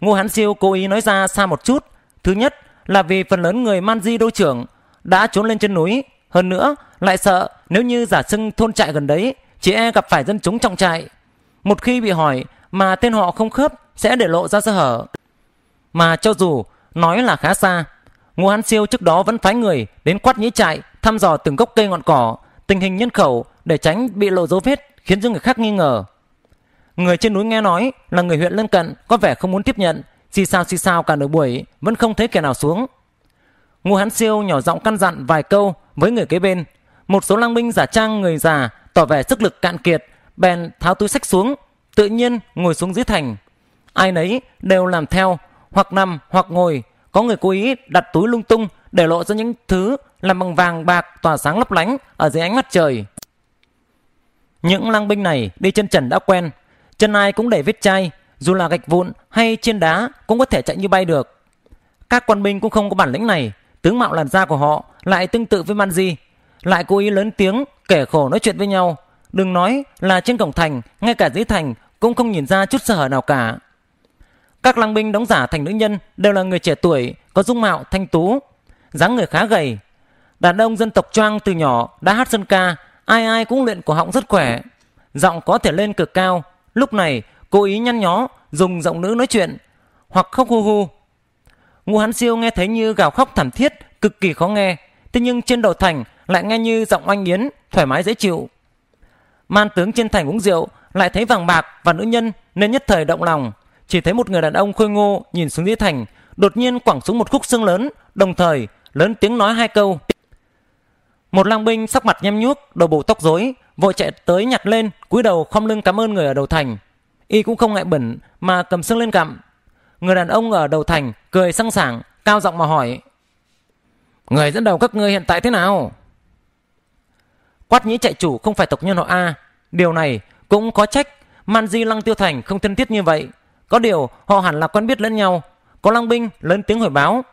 Ngô Hán Siêu cố ý nói ra xa một chút. Thứ nhất là vì phần lớn người Man Di đô trưởng đã trốn lên trên núi. Hơn nữa lại sợ nếu như giả xưng thôn trại gần đấy chỉ e gặp phải dân chúng trong trại. Một khi bị hỏi mà tên họ không khớp sẽ để lộ ra sơ hở. Mà cho dù nói là khá xa, Ngô Hán Siêu trước đó vẫn phái người đến quát nhĩ trại thăm dò từng gốc cây ngọn cỏ, tình hình nhân khẩu để tránh bị lộ dấu vết khiến những người khác nghi ngờ. Người trên núi nghe nói là người huyện lân cận có vẻ không muốn tiếp nhận, xì sao xì sao cả nửa buổi vẫn không thấy kẻ nào xuống. Ngô Hán Siêu nhỏ giọng căn dặn vài câu với người kế bên. Một số lang binh giả trang người già tỏ vẻ sức lực cạn kiệt, bèn tháo túi sách xuống, tự nhiên ngồi xuống dưới thành. Ai nấy đều làm theo, hoặc nằm hoặc ngồi, có người cố ý đặt túi lung tung để lộ ra những thứ làm bằng vàng bạc tỏa sáng lấp lánh ở dưới ánh mặt trời. Những lang binh này đi chân trần đã quen, chân ai cũng để vết chai, dù là gạch vụn hay trên đá cũng có thể chạy như bay được. Các quân binh cũng không có bản lĩnh này, tướng mạo làn da của họ lại tương tự với Manji, lại cố ý lớn tiếng kể khổ nói chuyện với nhau. Đừng nói là trên cổng thành, ngay cả dưới thành cũng không nhìn ra chút sơ hở nào cả. Các lang binh đóng giả thành nữ nhân đều là người trẻ tuổi, có dung mạo thanh tú, dáng người khá gầy. Đàn ông dân tộc Choang từ nhỏ đã hát dân ca, ai ai cũng luyện cổ họng rất khỏe. Giọng có thể lên cực cao, lúc này cố ý nhăn nhó, dùng giọng nữ nói chuyện, hoặc khóc hu hu. Ngô Hán Siêu nghe thấy như gào khóc thảm thiết, cực kỳ khó nghe, thế nhưng trên đầu thành lại nghe như giọng oanh yến, thoải mái dễ chịu. Man tướng trên thành uống rượu, lại thấy vàng bạc và nữ nhân nên nhất thời động lòng. Chỉ thấy một người đàn ông khôi ngô nhìn xuống dưới thành, đột nhiên quẳng xuống một khúc xương lớn, đồng thời lớn tiếng nói hai câu một lang binh sắc mặt nhem nhuốc đầu bù tóc rối vội chạy tới nhặt lên cúi đầu khom lưng cảm ơn người ở đầu thành y cũng không ngại bẩn mà cầm xương lên cặm người đàn ông ở đầu thành cười sang sảng cao giọng mà hỏi người dẫn đầu các ngươi hiện tại thế nào quát nhĩ chạy chủ không phải tộc nhân họ a điều này cũng có trách man di lăng tiêu thành không thân thiết như vậy có điều họ hẳn là quen biết lẫn nhau có lăng binh lớn tiếng hồi báo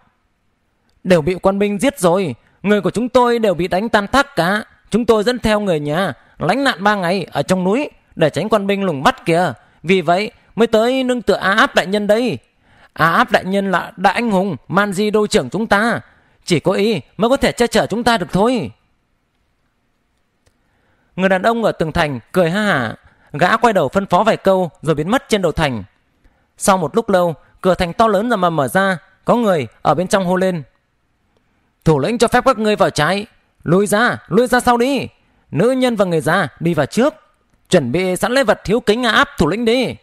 đều bị quân binh giết rồi người của chúng tôi đều bị đánh tan tác cả chúng tôi dẫn theo người nhà lánh nạn ba ngày ở trong núi để tránh quân binh lùng bắt kìa vì vậy mới tới nương tựa á áp đại nhân đây á áp đại nhân là đại anh hùng man di đô trưởng chúng ta chỉ có ý mới có thể che chở chúng ta được thôi người đàn ông ở tường thành cười ha hả gã quay đầu phân phó vài câu rồi biến mất trên đầu thành sau một lúc lâu cửa thành to lớn ra mà mở ra có người ở bên trong hô lên Thủ lĩnh cho phép các ngươi vào trái. Lùi ra, lùi ra sau đi. Nữ nhân và người già đi vào trước. Chuẩn bị sẵn lấy vật thiếu kính áp thủ lĩnh đi.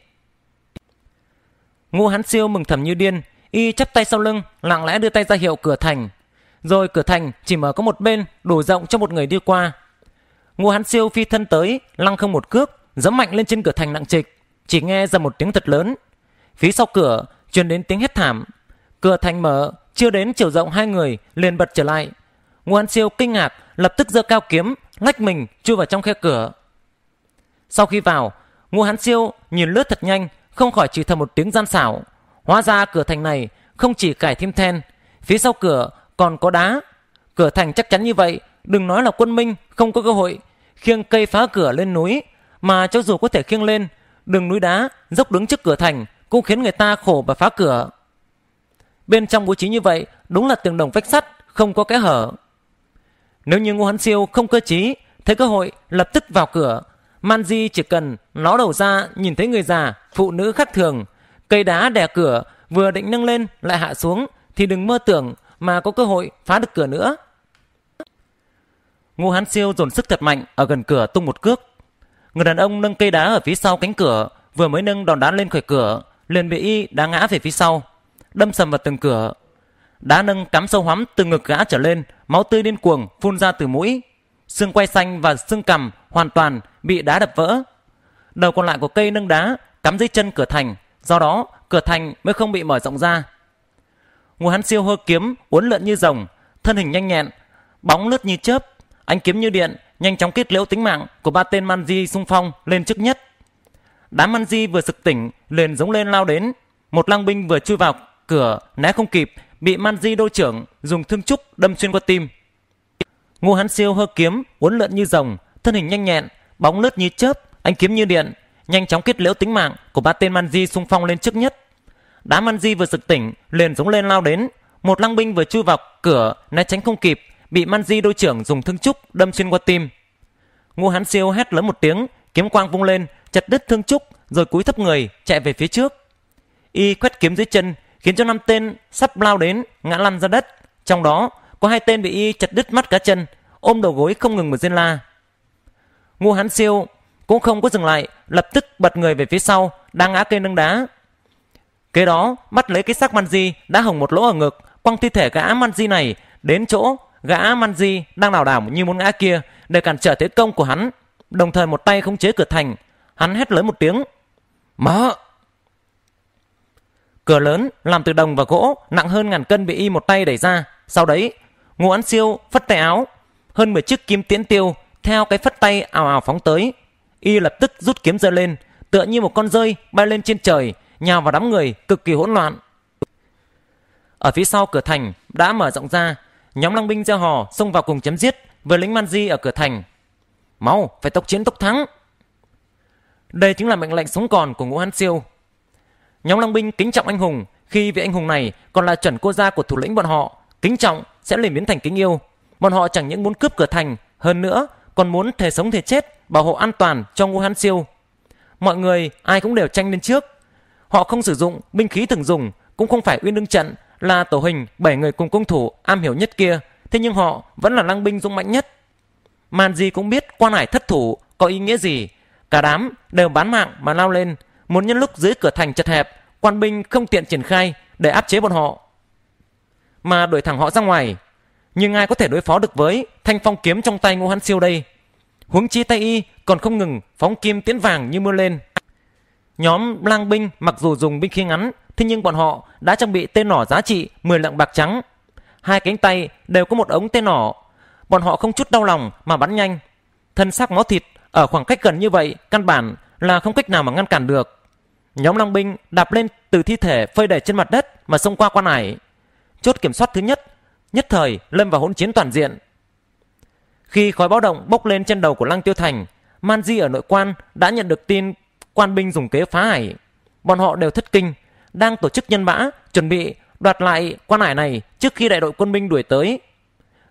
Ngô Hán Siêu mừng thầm như điên, y chắp tay sau lưng, lặng lẽ đưa tay ra hiệu cửa thành. Rồi cửa thành chỉ mở có một bên, đủ rộng cho một người đi qua. Ngô Hán Siêu phi thân tới, lăng không một cước, giẫm mạnh lên trên cửa thành nặng trịch, chỉ nghe ra một tiếng thật lớn. Phía sau cửa truyền đến tiếng hét thảm. Cửa thành mở, chưa đến chiều rộng hai người liền bật trở lại ngô Hán siêu kinh ngạc lập tức giơ cao kiếm lách mình chui vào trong khe cửa sau khi vào ngô hán siêu nhìn lướt thật nhanh không khỏi chỉ thầm một tiếng gian xảo hóa ra cửa thành này không chỉ cải thêm then phía sau cửa còn có đá cửa thành chắc chắn như vậy đừng nói là quân minh không có cơ hội khiêng cây phá cửa lên núi mà cho dù có thể khiêng lên đường núi đá dốc đứng trước cửa thành cũng khiến người ta khổ và phá cửa Bên trong bố trí như vậy đúng là tường đồng vách sắt, không có kẽ hở. Nếu như Ngô Hán Siêu không cơ trí, thấy cơ hội lập tức vào cửa. Man Di chỉ cần nó đầu ra nhìn thấy người già, phụ nữ khác thường. Cây đá đè cửa vừa định nâng lên lại hạ xuống thì đừng mơ tưởng mà có cơ hội phá được cửa nữa. Ngô Hán Siêu dồn sức thật mạnh ở gần cửa tung một cước. Người đàn ông nâng cây đá ở phía sau cánh cửa vừa mới nâng đòn đá lên khỏi cửa liền bị y đá ngã về phía sau đâm sầm vào từng cửa. Đá nâng cắm sâu hoắm từ ngực gã trở lên, máu tươi điên cuồng phun ra từ mũi. Xương quay xanh và xương cằm hoàn toàn bị đá đập vỡ. Đầu còn lại của cây nâng đá cắm dưới chân cửa thành, do đó cửa thành mới không bị mở rộng ra. Ngô Hán Siêu hơ kiếm uốn lượn như rồng, thân hình nhanh nhẹn, bóng lướt như chớp, ánh kiếm như điện, nhanh chóng kết liễu tính mạng của ba tên man di xung phong lên trước nhất. Đám man di vừa sực tỉnh liền giống lên lao đến, một lang binh vừa chui vào cửa, né không kịp, bị Man Di đôi trưởng dùng thương trúc đâm xuyên qua tim. Ngô Hán Siêu hơ kiếm, uốn lượn như rồng, thân hình nhanh nhẹn, bóng lướt như chớp, ánh kiếm như điện, nhanh chóng kết liễu tính mạng của ba tên Man xung phong lên trước nhất. Đám Man vừa sực tỉnh, liền giống lên lao đến, một lăng binh vừa chui vào cửa, né tránh không kịp, bị Man Di đôi trưởng dùng thương trúc đâm xuyên qua tim. Ngô Hán Siêu hét lớn một tiếng, kiếm quang vung lên, chặt đứt thương trúc, rồi cúi thấp người chạy về phía trước. Y quét kiếm dưới chân, khiến cho năm tên sắp lao đến ngã lăn ra đất. Trong đó có hai tên bị y chặt đứt mắt cá chân, ôm đầu gối không ngừng mà rên la. Ngô Hán Siêu cũng không có dừng lại, lập tức bật người về phía sau, đang ngã cây nâng đá. Kế đó, bắt lấy cái xác Manji đã hồng một lỗ ở ngực, quăng thi thể gã Manji này đến chỗ gã Manji đang lảo đảo như muốn ngã kia để cản trở thế công của hắn. Đồng thời một tay khống chế cửa thành, hắn hét lớn một tiếng. Mở! Cửa lớn làm từ đồng và gỗ nặng hơn ngàn cân bị y một tay đẩy ra. Sau đấy, Ngô Án Siêu phất tay áo. Hơn 10 chiếc kiếm tiễn tiêu theo cái phất tay ào ào phóng tới. Y lập tức rút kiếm giơ lên, tựa như một con rơi bay lên trên trời, nhào vào đám người cực kỳ hỗn loạn. Ở phía sau cửa thành đã mở rộng ra, nhóm long binh gieo hò xông vào cùng chém giết với lính man di ở cửa thành. Mau, phải tốc chiến tốc thắng. Đây chính là mệnh lệnh sống còn của Ngũ Hán Siêu Nhóm Lăng binh kính trọng anh hùng khi vị anh hùng này còn là chuẩn cô gia của thủ lĩnh bọn họ, kính trọng sẽ liền biến thành kính yêu. Bọn họ chẳng những muốn cướp cửa thành, hơn nữa còn muốn thể sống thể chết, bảo hộ an toàn cho Ngô Hán Siêu. Mọi người ai cũng đều tranh lên trước. Họ không sử dụng binh khí thường dùng, cũng không phải uyên ương trận là tổ hình bảy người cùng công thủ am hiểu nhất kia, thế nhưng họ vẫn là lăng binh dũng mạnh nhất. Màn gì cũng biết quan hải thất thủ có ý nghĩa gì, cả đám đều bán mạng mà lao lên, một nhân lúc dưới cửa thành chật hẹp, quan binh không tiện triển khai để áp chế bọn họ. Mà đuổi thẳng họ ra ngoài, nhưng ai có thể đối phó được với thanh phong kiếm trong tay Ngô Hán Siêu đây? Huống chi tay y còn không ngừng phóng kim tiến vàng như mưa lên. Nhóm lang binh mặc dù dùng binh khí ngắn, thế nhưng bọn họ đã trang bị tên nỏ giá trị 10 lạng bạc trắng. Hai cánh tay đều có một ống tên nỏ. Bọn họ không chút đau lòng mà bắn nhanh. Thân xác máu thịt ở khoảng cách gần như vậy căn bản là không cách nào mà ngăn cản được. Nhóm Long binh đạp lên từ thi thể phơi đầy trên mặt đất mà xông qua quan hải Chốt kiểm soát thứ nhất, nhất thời lâm vào hỗn chiến toàn diện. Khi khói báo động bốc lên trên đầu của Lăng Tiêu Thành, Man Di ở nội quan đã nhận được tin quan binh dùng kế phá hải. Bọn họ đều thất kinh, đang tổ chức nhân mã, chuẩn bị đoạt lại quan hải này trước khi đại đội quân binh đuổi tới.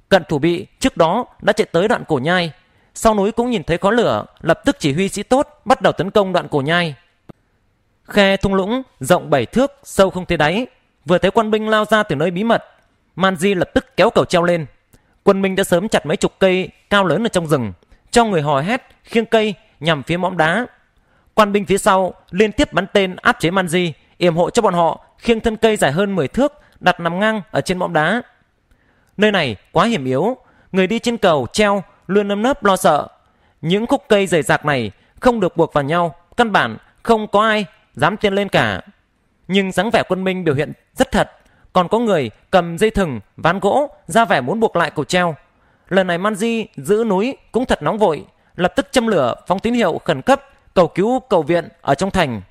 Cận thủ bị trước đó đã chạy tới đoạn cổ nhai, sau núi cũng nhìn thấy khói lửa, lập tức chỉ huy sĩ tốt bắt đầu tấn công đoạn cổ nhai. Khe thung lũng rộng bảy thước, sâu không thấy đáy. Vừa thấy quân binh lao ra từ nơi bí mật, Manji lập tức kéo cầu treo lên. Quân binh đã sớm chặt mấy chục cây cao lớn ở trong rừng, cho người hò hét khiêng cây nhằm phía mõm đá. Quan binh phía sau liên tiếp bắn tên áp chế Manji, yểm hộ cho bọn họ khiêng thân cây dài hơn 10 thước đặt nằm ngang ở trên mõm đá. Nơi này quá hiểm yếu, người đi trên cầu treo luôn nâm nấp lo sợ. Những khúc cây dày dạc này không được buộc vào nhau, căn bản không có ai dám tiến lên cả. Nhưng dáng vẻ quân minh biểu hiện rất thật, còn có người cầm dây thừng, ván gỗ, ra vẻ muốn buộc lại cầu treo. Lần này Manji giữ núi cũng thật nóng vội, lập tức châm lửa phóng tín hiệu khẩn cấp cầu cứu cầu viện ở trong thành.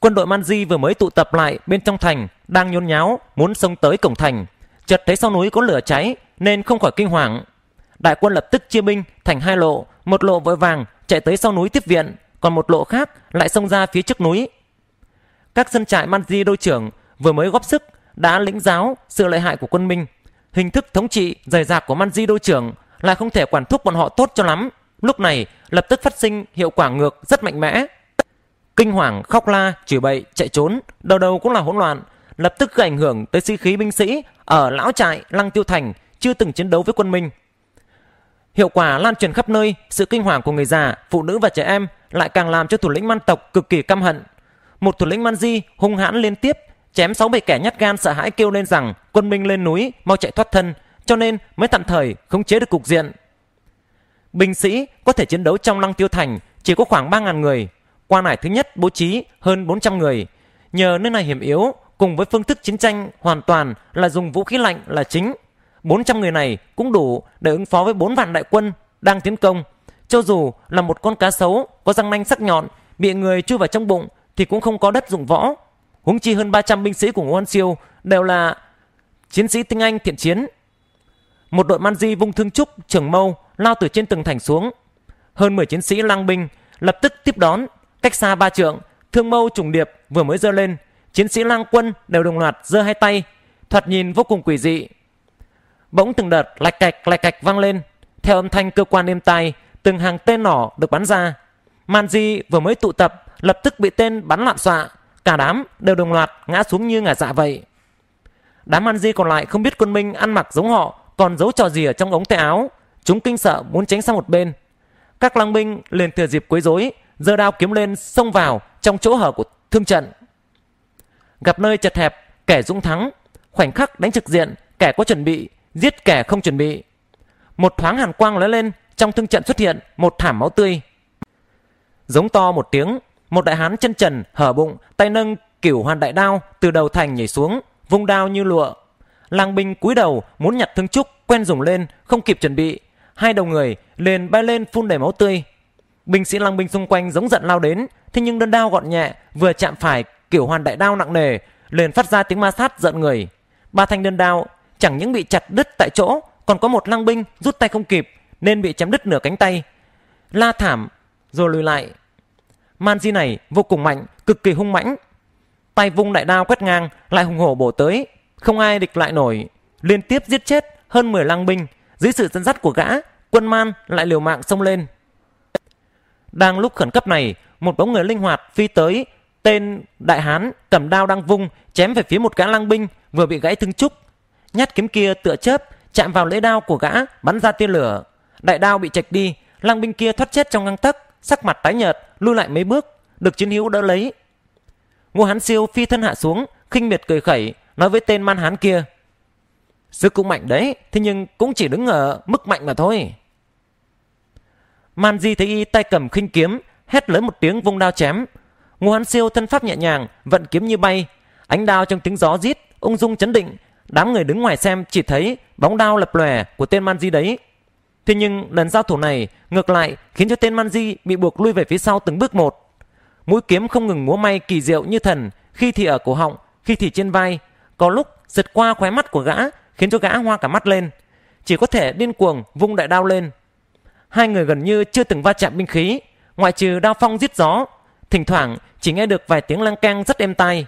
Quân đội Manji vừa mới tụ tập lại bên trong thành, đang nhốn nháo muốn xông tới cổng thành. Chợt thấy sau núi có lửa cháy nên không khỏi kinh hoàng. Đại quân lập tức chia binh thành hai lộ, một lộ vội vàng chạy tới sau núi tiếp viện, còn một lộ khác lại xông ra phía trước núi. Các dân trại Manji đôi trưởng vừa mới góp sức đã lĩnh giáo sự lợi hại của quân Minh. Hình thức thống trị dày dạc của Manji đôi trưởng lại không thể quản thúc bọn họ tốt cho lắm. Lúc này lập tức phát sinh hiệu quả ngược rất mạnh mẽ. Kinh hoàng khóc la, chửi bậy, chạy trốn, đầu đầu cũng là hỗn loạn, lập tức gây ảnh hưởng tới sĩ khí binh sĩ ở lão trại Lăng Tiêu Thành chưa từng chiến đấu với quân Minh. Hiệu quả lan truyền khắp nơi, sự kinh hoàng của người già, phụ nữ và trẻ em lại càng làm cho thủ lĩnh man tộc cực kỳ căm hận. Một thủ lĩnh man di hung hãn liên tiếp chém sáu bảy kẻ nhát gan sợ hãi kêu lên rằng quân minh lên núi mau chạy thoát thân, cho nên mới tạm thời khống chế được cục diện. Binh sĩ có thể chiến đấu trong lăng tiêu thành chỉ có khoảng 3.000 người, quan hải thứ nhất bố trí hơn 400 người. Nhờ nơi này hiểm yếu cùng với phương thức chiến tranh hoàn toàn là dùng vũ khí lạnh là chính. 400 người này cũng đủ để ứng phó với 4 vạn đại quân đang tiến công cho dù là một con cá sấu có răng nanh sắc nhọn bị người chui vào trong bụng thì cũng không có đất dụng võ. Huống chi hơn 300 binh sĩ của Ngô An Siêu đều là chiến sĩ tinh anh thiện chiến. Một đội man di vung thương trúc, trường mâu lao từ trên tầng thành xuống. Hơn 10 chiến sĩ lang binh lập tức tiếp đón, cách xa ba trượng, thương mâu trùng điệp vừa mới giơ lên, chiến sĩ lang quân đều đồng loạt giơ hai tay, thoạt nhìn vô cùng quỷ dị. Bỗng từng đợt lạch cạch lạch cạch vang lên, theo âm thanh cơ quan êm tai từng hàng tên nỏ được bắn ra. Manji vừa mới tụ tập, lập tức bị tên bắn loạn xạ, cả đám đều đồng loạt ngã xuống như ngả dạ vậy. Đám Manji còn lại không biết quân Minh ăn mặc giống họ, còn giấu trò gì ở trong ống tay áo, chúng kinh sợ muốn tránh sang một bên. Các lăng binh liền thừa dịp quấy rối, giơ đao kiếm lên xông vào trong chỗ hở của thương trận. Gặp nơi chật hẹp, kẻ dũng thắng, khoảnh khắc đánh trực diện, kẻ có chuẩn bị, giết kẻ không chuẩn bị. Một thoáng hàn quang lóe lên, trong thương trận xuất hiện một thảm máu tươi. Giống to một tiếng, một đại hán chân trần, hở bụng, tay nâng cửu hoàn đại đao từ đầu thành nhảy xuống, vung đao như lụa. Lang binh cúi đầu muốn nhặt thương trúc quen dùng lên, không kịp chuẩn bị, hai đầu người liền bay lên phun đầy máu tươi. Binh sĩ lang binh xung quanh giống giận lao đến, thế nhưng đơn đao gọn nhẹ vừa chạm phải kiểu hoàn đại đao nặng nề, liền phát ra tiếng ma sát giận người. Ba thanh đơn đao chẳng những bị chặt đứt tại chỗ, còn có một lang binh rút tay không kịp, nên bị chém đứt nửa cánh tay. La thảm, rồi lùi lại. Man di này vô cùng mạnh, cực kỳ hung mãnh. Tay vung đại đao quét ngang, lại hùng hổ bổ tới. Không ai địch lại nổi. Liên tiếp giết chết hơn 10 lang binh. Dưới sự dẫn dắt của gã, quân man lại liều mạng xông lên. Đang lúc khẩn cấp này, một bóng người linh hoạt phi tới. Tên đại hán cầm đao đang vung, chém về phía một gã lang binh vừa bị gãy thương trúc. Nhát kiếm kia tựa chớp, chạm vào lưỡi đao của gã, bắn ra tia lửa. Đại đao bị chạch đi, lang binh kia thoát chết trong ngang tấc, sắc mặt tái nhợt, lui lại mấy bước, được chiến hữu đỡ lấy. Ngô Hán Siêu phi thân hạ xuống, khinh miệt cười khẩy, nói với tên man hán kia. Sức cũng mạnh đấy, thế nhưng cũng chỉ đứng ở mức mạnh mà thôi. Man Di thấy y tay cầm khinh kiếm, hét lớn một tiếng vung đao chém. Ngô Hán Siêu thân pháp nhẹ nhàng, vận kiếm như bay, ánh đao trong tiếng gió rít, ung dung chấn định. Đám người đứng ngoài xem chỉ thấy bóng đao lập lòe của tên Man Di đấy Thế nhưng lần giao thủ này ngược lại khiến cho tên Manji bị buộc lui về phía sau từng bước một. Mũi kiếm không ngừng múa may kỳ diệu như thần, khi thì ở cổ họng, khi thì trên vai, có lúc giật qua khóe mắt của gã khiến cho gã hoa cả mắt lên. Chỉ có thể điên cuồng vung đại đao lên. Hai người gần như chưa từng va chạm binh khí, ngoại trừ đao phong giết gió, thỉnh thoảng chỉ nghe được vài tiếng lăng cang rất êm tai.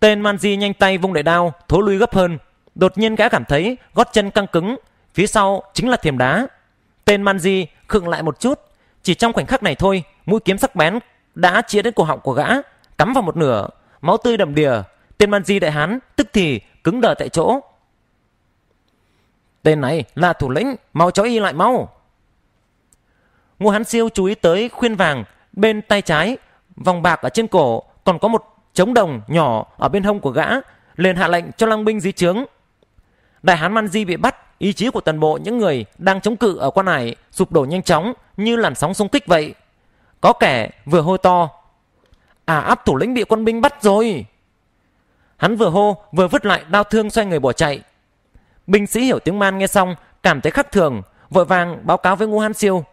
Tên Manji nhanh tay vung đại đao, thối lui gấp hơn. Đột nhiên gã cảm thấy gót chân căng cứng, Phía sau chính là thềm đá. Tên Manji khựng lại một chút. Chỉ trong khoảnh khắc này thôi, mũi kiếm sắc bén đã chĩa đến cổ họng của gã, cắm vào một nửa, máu tươi đầm đìa. Tên Manji đại hán tức thì cứng đờ tại chỗ. Tên này là thủ lĩnh, mau chó y lại mau. Ngô Hán Siêu chú ý tới khuyên vàng bên tay trái, vòng bạc ở trên cổ, còn có một trống đồng nhỏ ở bên hông của gã, liền hạ lệnh cho lăng binh dưới trướng. Đại hán manji bị bắt, ý chí của toàn bộ những người đang chống cự ở quan hải sụp đổ nhanh chóng như làn sóng xung kích vậy. Có kẻ vừa hô to. À áp thủ lĩnh bị quân binh bắt rồi. Hắn vừa hô vừa vứt lại đau thương xoay người bỏ chạy. Binh sĩ hiểu tiếng man nghe xong cảm thấy khắc thường, vội vàng báo cáo với Ngô Hán Siêu.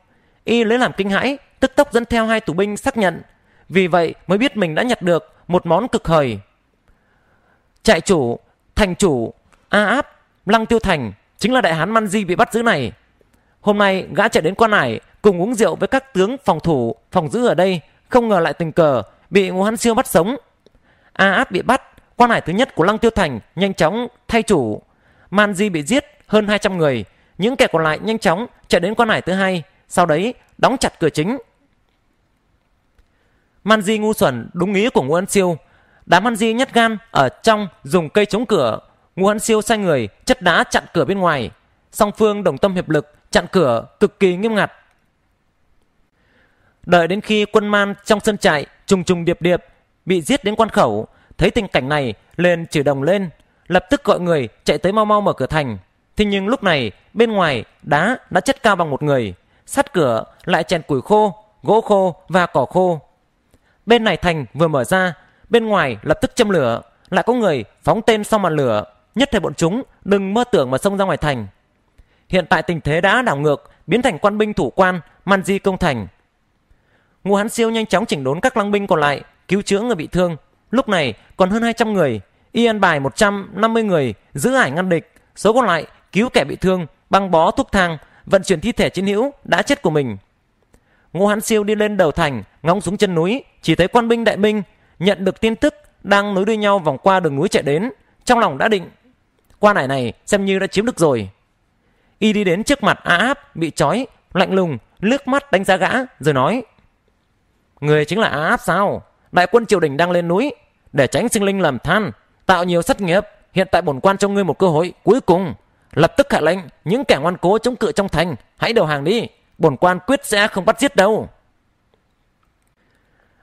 Y lấy làm kinh hãi, tức tốc dẫn theo hai tù binh xác nhận. Vì vậy mới biết mình đã nhặt được một món cực hời. Trại chủ, thành chủ, A áp, lăng tiêu thành chính là đại hán man di bị bắt giữ này hôm nay gã chạy đến quan hải cùng uống rượu với các tướng phòng thủ phòng giữ ở đây không ngờ lại tình cờ bị ngô hán siêu bắt sống a áp bị bắt quan hải thứ nhất của lăng tiêu thành nhanh chóng thay chủ man di bị giết hơn 200 người những kẻ còn lại nhanh chóng chạy đến quan hải thứ hai sau đấy đóng chặt cửa chính man di ngu xuẩn đúng ý của ngô hán siêu đám man di nhát gan ở trong dùng cây chống cửa Ngô Hán Siêu sai người chất đá chặn cửa bên ngoài. Song phương đồng tâm hiệp lực, chặn cửa cực kỳ nghiêm ngặt. Đợi đến khi quân man trong sân trại trùng trùng điệp điệp bị giết đến quan khẩu, thấy tình cảnh này liền chỉ đồng lên, lập tức gọi người chạy tới mau mau mở cửa thành. Thế nhưng lúc này bên ngoài đá đã chất cao bằng một người, sắt cửa lại chèn củi khô, gỗ khô và cỏ khô. Bên này thành vừa mở ra, bên ngoài lập tức châm lửa, lại có người phóng tên sau màn lửa. Nhất thể bọn chúng đừng mơ tưởng mà xông ra ngoài thành. Hiện tại tình thế đã đảo ngược, biến thành quan binh thủ quan, man di công thành. Ngô Hán Siêu nhanh chóng chỉnh đốn các lăng binh còn lại, cứu chữa người bị thương. Lúc này còn hơn 200 người, y an bài 150 người giữ ải ngăn địch, số còn lại cứu kẻ bị thương, băng bó thuốc thang, vận chuyển thi thể chiến hữu đã chết của mình. Ngô Hán Siêu đi lên đầu thành, ngóng xuống chân núi, chỉ thấy quan binh đại binh nhận được tin tức đang nối đuôi nhau vòng qua đường núi chạy đến, trong lòng đã định quan hải này xem như đã chiếm được rồi y đi đến trước mặt a áp bị trói lạnh lùng lướt mắt đánh giá gã rồi nói người chính là a áp sao đại quân triều đình đang lên núi để tránh sinh linh làm than tạo nhiều sát nghiệp hiện tại bổn quan cho ngươi một cơ hội cuối cùng lập tức hạ lệnh những kẻ ngoan cố chống cự trong thành hãy đầu hàng đi bổn quan quyết sẽ không bắt giết đâu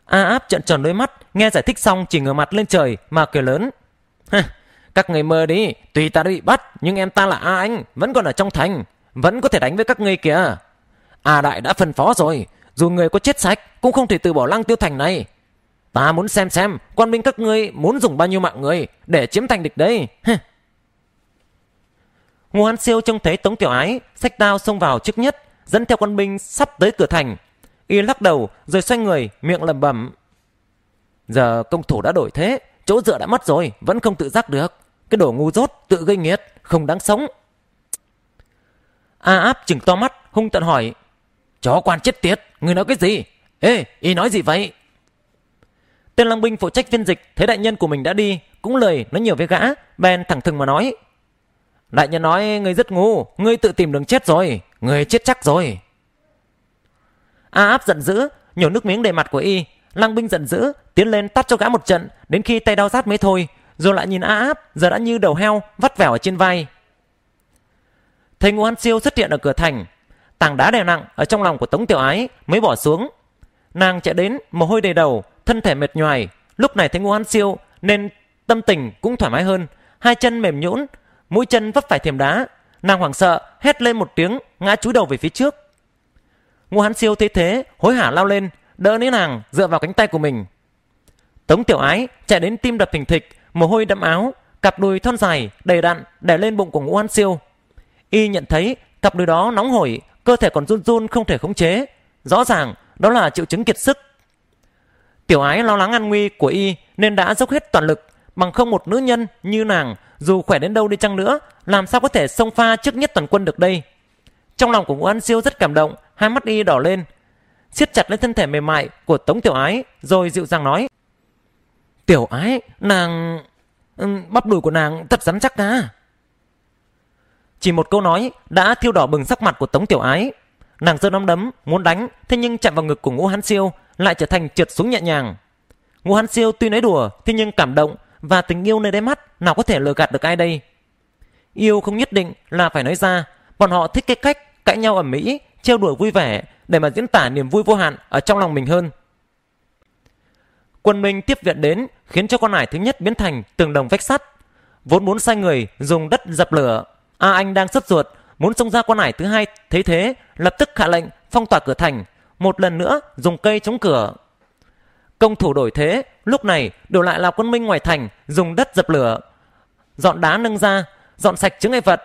a áp trợn tròn đôi mắt nghe giải thích xong chỉ ngửa mặt lên trời mà cười lớn các người mơ đi, tùy ta đã bị bắt, nhưng em ta là A Anh, vẫn còn ở trong thành, vẫn có thể đánh với các ngươi kìa. A Đại đã phân phó rồi, dù người có chết sạch cũng không thể từ bỏ lăng tiêu thành này. Ta muốn xem xem quan binh các ngươi muốn dùng bao nhiêu mạng người để chiếm thành địch đây. Ngô Hán Siêu trông thấy Tống Tiểu Ái sách đao xông vào trước nhất, dẫn theo quân binh sắp tới cửa thành. Y lắc đầu rồi xoay người, miệng lẩm bẩm. Giờ công thủ đã đổi thế, chỗ dựa đã mất rồi vẫn không tự giác được cái đồ ngu dốt tự gây nghiệt không đáng sống a áp chừng to mắt hung tận hỏi chó quan chết tiệt người nói cái gì ê y nói gì vậy tên lang binh phụ trách phiên dịch thấy đại nhân của mình đã đi cũng lời nói nhiều với gã bèn thẳng thừng mà nói đại nhân nói ngươi rất ngu ngươi tự tìm đường chết rồi ngươi chết chắc rồi a áp giận dữ nhổ nước miếng đầy mặt của y Lăng binh giận dữ, tiến lên tát cho gã một trận, đến khi tay đau rát mới thôi, rồi lại nhìn A áp, giờ đã như đầu heo, vắt vẻo ở trên vai. Thấy Ngô An Siêu xuất hiện ở cửa thành, tảng đá đè nặng ở trong lòng của Tống Tiểu Ái mới bỏ xuống. Nàng chạy đến, mồ hôi đầy đầu, thân thể mệt nhoài, lúc này thấy Ngô An Siêu nên tâm tình cũng thoải mái hơn, hai chân mềm nhũn, mũi chân vấp phải thềm đá, nàng hoảng sợ, hét lên một tiếng, ngã chúi đầu về phía trước. Ngô Hán Siêu thấy thế, hối hả lao lên, đỡ nến nàng dựa vào cánh tay của mình. Tống Tiểu Ái chạy đến tim đập thình thịch, mồ hôi đẫm áo, cặp đùi thon dài, đầy đặn đè lên bụng của Ngũ An Siêu. Y nhận thấy cặp đùi đó nóng hổi, cơ thể còn run run không thể khống chế, rõ ràng đó là triệu chứng kiệt sức. Tiểu Ái lo lắng an nguy của y nên đã dốc hết toàn lực, bằng không một nữ nhân như nàng dù khỏe đến đâu đi chăng nữa, làm sao có thể xông pha trước nhất toàn quân được đây. Trong lòng của Ngũ An Siêu rất cảm động, hai mắt y đỏ lên, siết chặt lấy thân thể mềm mại của Tống Tiểu Ái rồi dịu dàng nói. Tiểu Ái, nàng... bắp đùi của nàng thật rắn chắc cả. Chỉ một câu nói đã thiêu đỏ bừng sắc mặt của Tống Tiểu Ái. Nàng giơ nắm đấm, muốn đánh, thế nhưng chạm vào ngực của Ngũ Hán Siêu lại trở thành trượt xuống nhẹ nhàng. Ngũ Hán Siêu tuy nói đùa, thế nhưng cảm động và tình yêu nơi đáy mắt nào có thể lừa gạt được ai đây. Yêu không nhất định là phải nói ra, bọn họ thích cái cách cãi nhau ở Mỹ, trêu đùa vui vẻ, để mà diễn tả niềm vui vô hạn ở trong lòng mình hơn. Quân Minh tiếp viện đến khiến cho con hải thứ nhất biến thành tường đồng vách sắt. Vốn muốn sai người dùng đất dập lửa. A Anh đang sốt ruột muốn xông ra con hải thứ hai thế thế lập tức hạ lệnh phong tỏa cửa thành một lần nữa dùng cây chống cửa. Công thủ đổi thế, lúc này đổ lại là quân Minh ngoài thành dùng đất dập lửa. Dọn đá nâng ra, dọn sạch chứng ngại vật.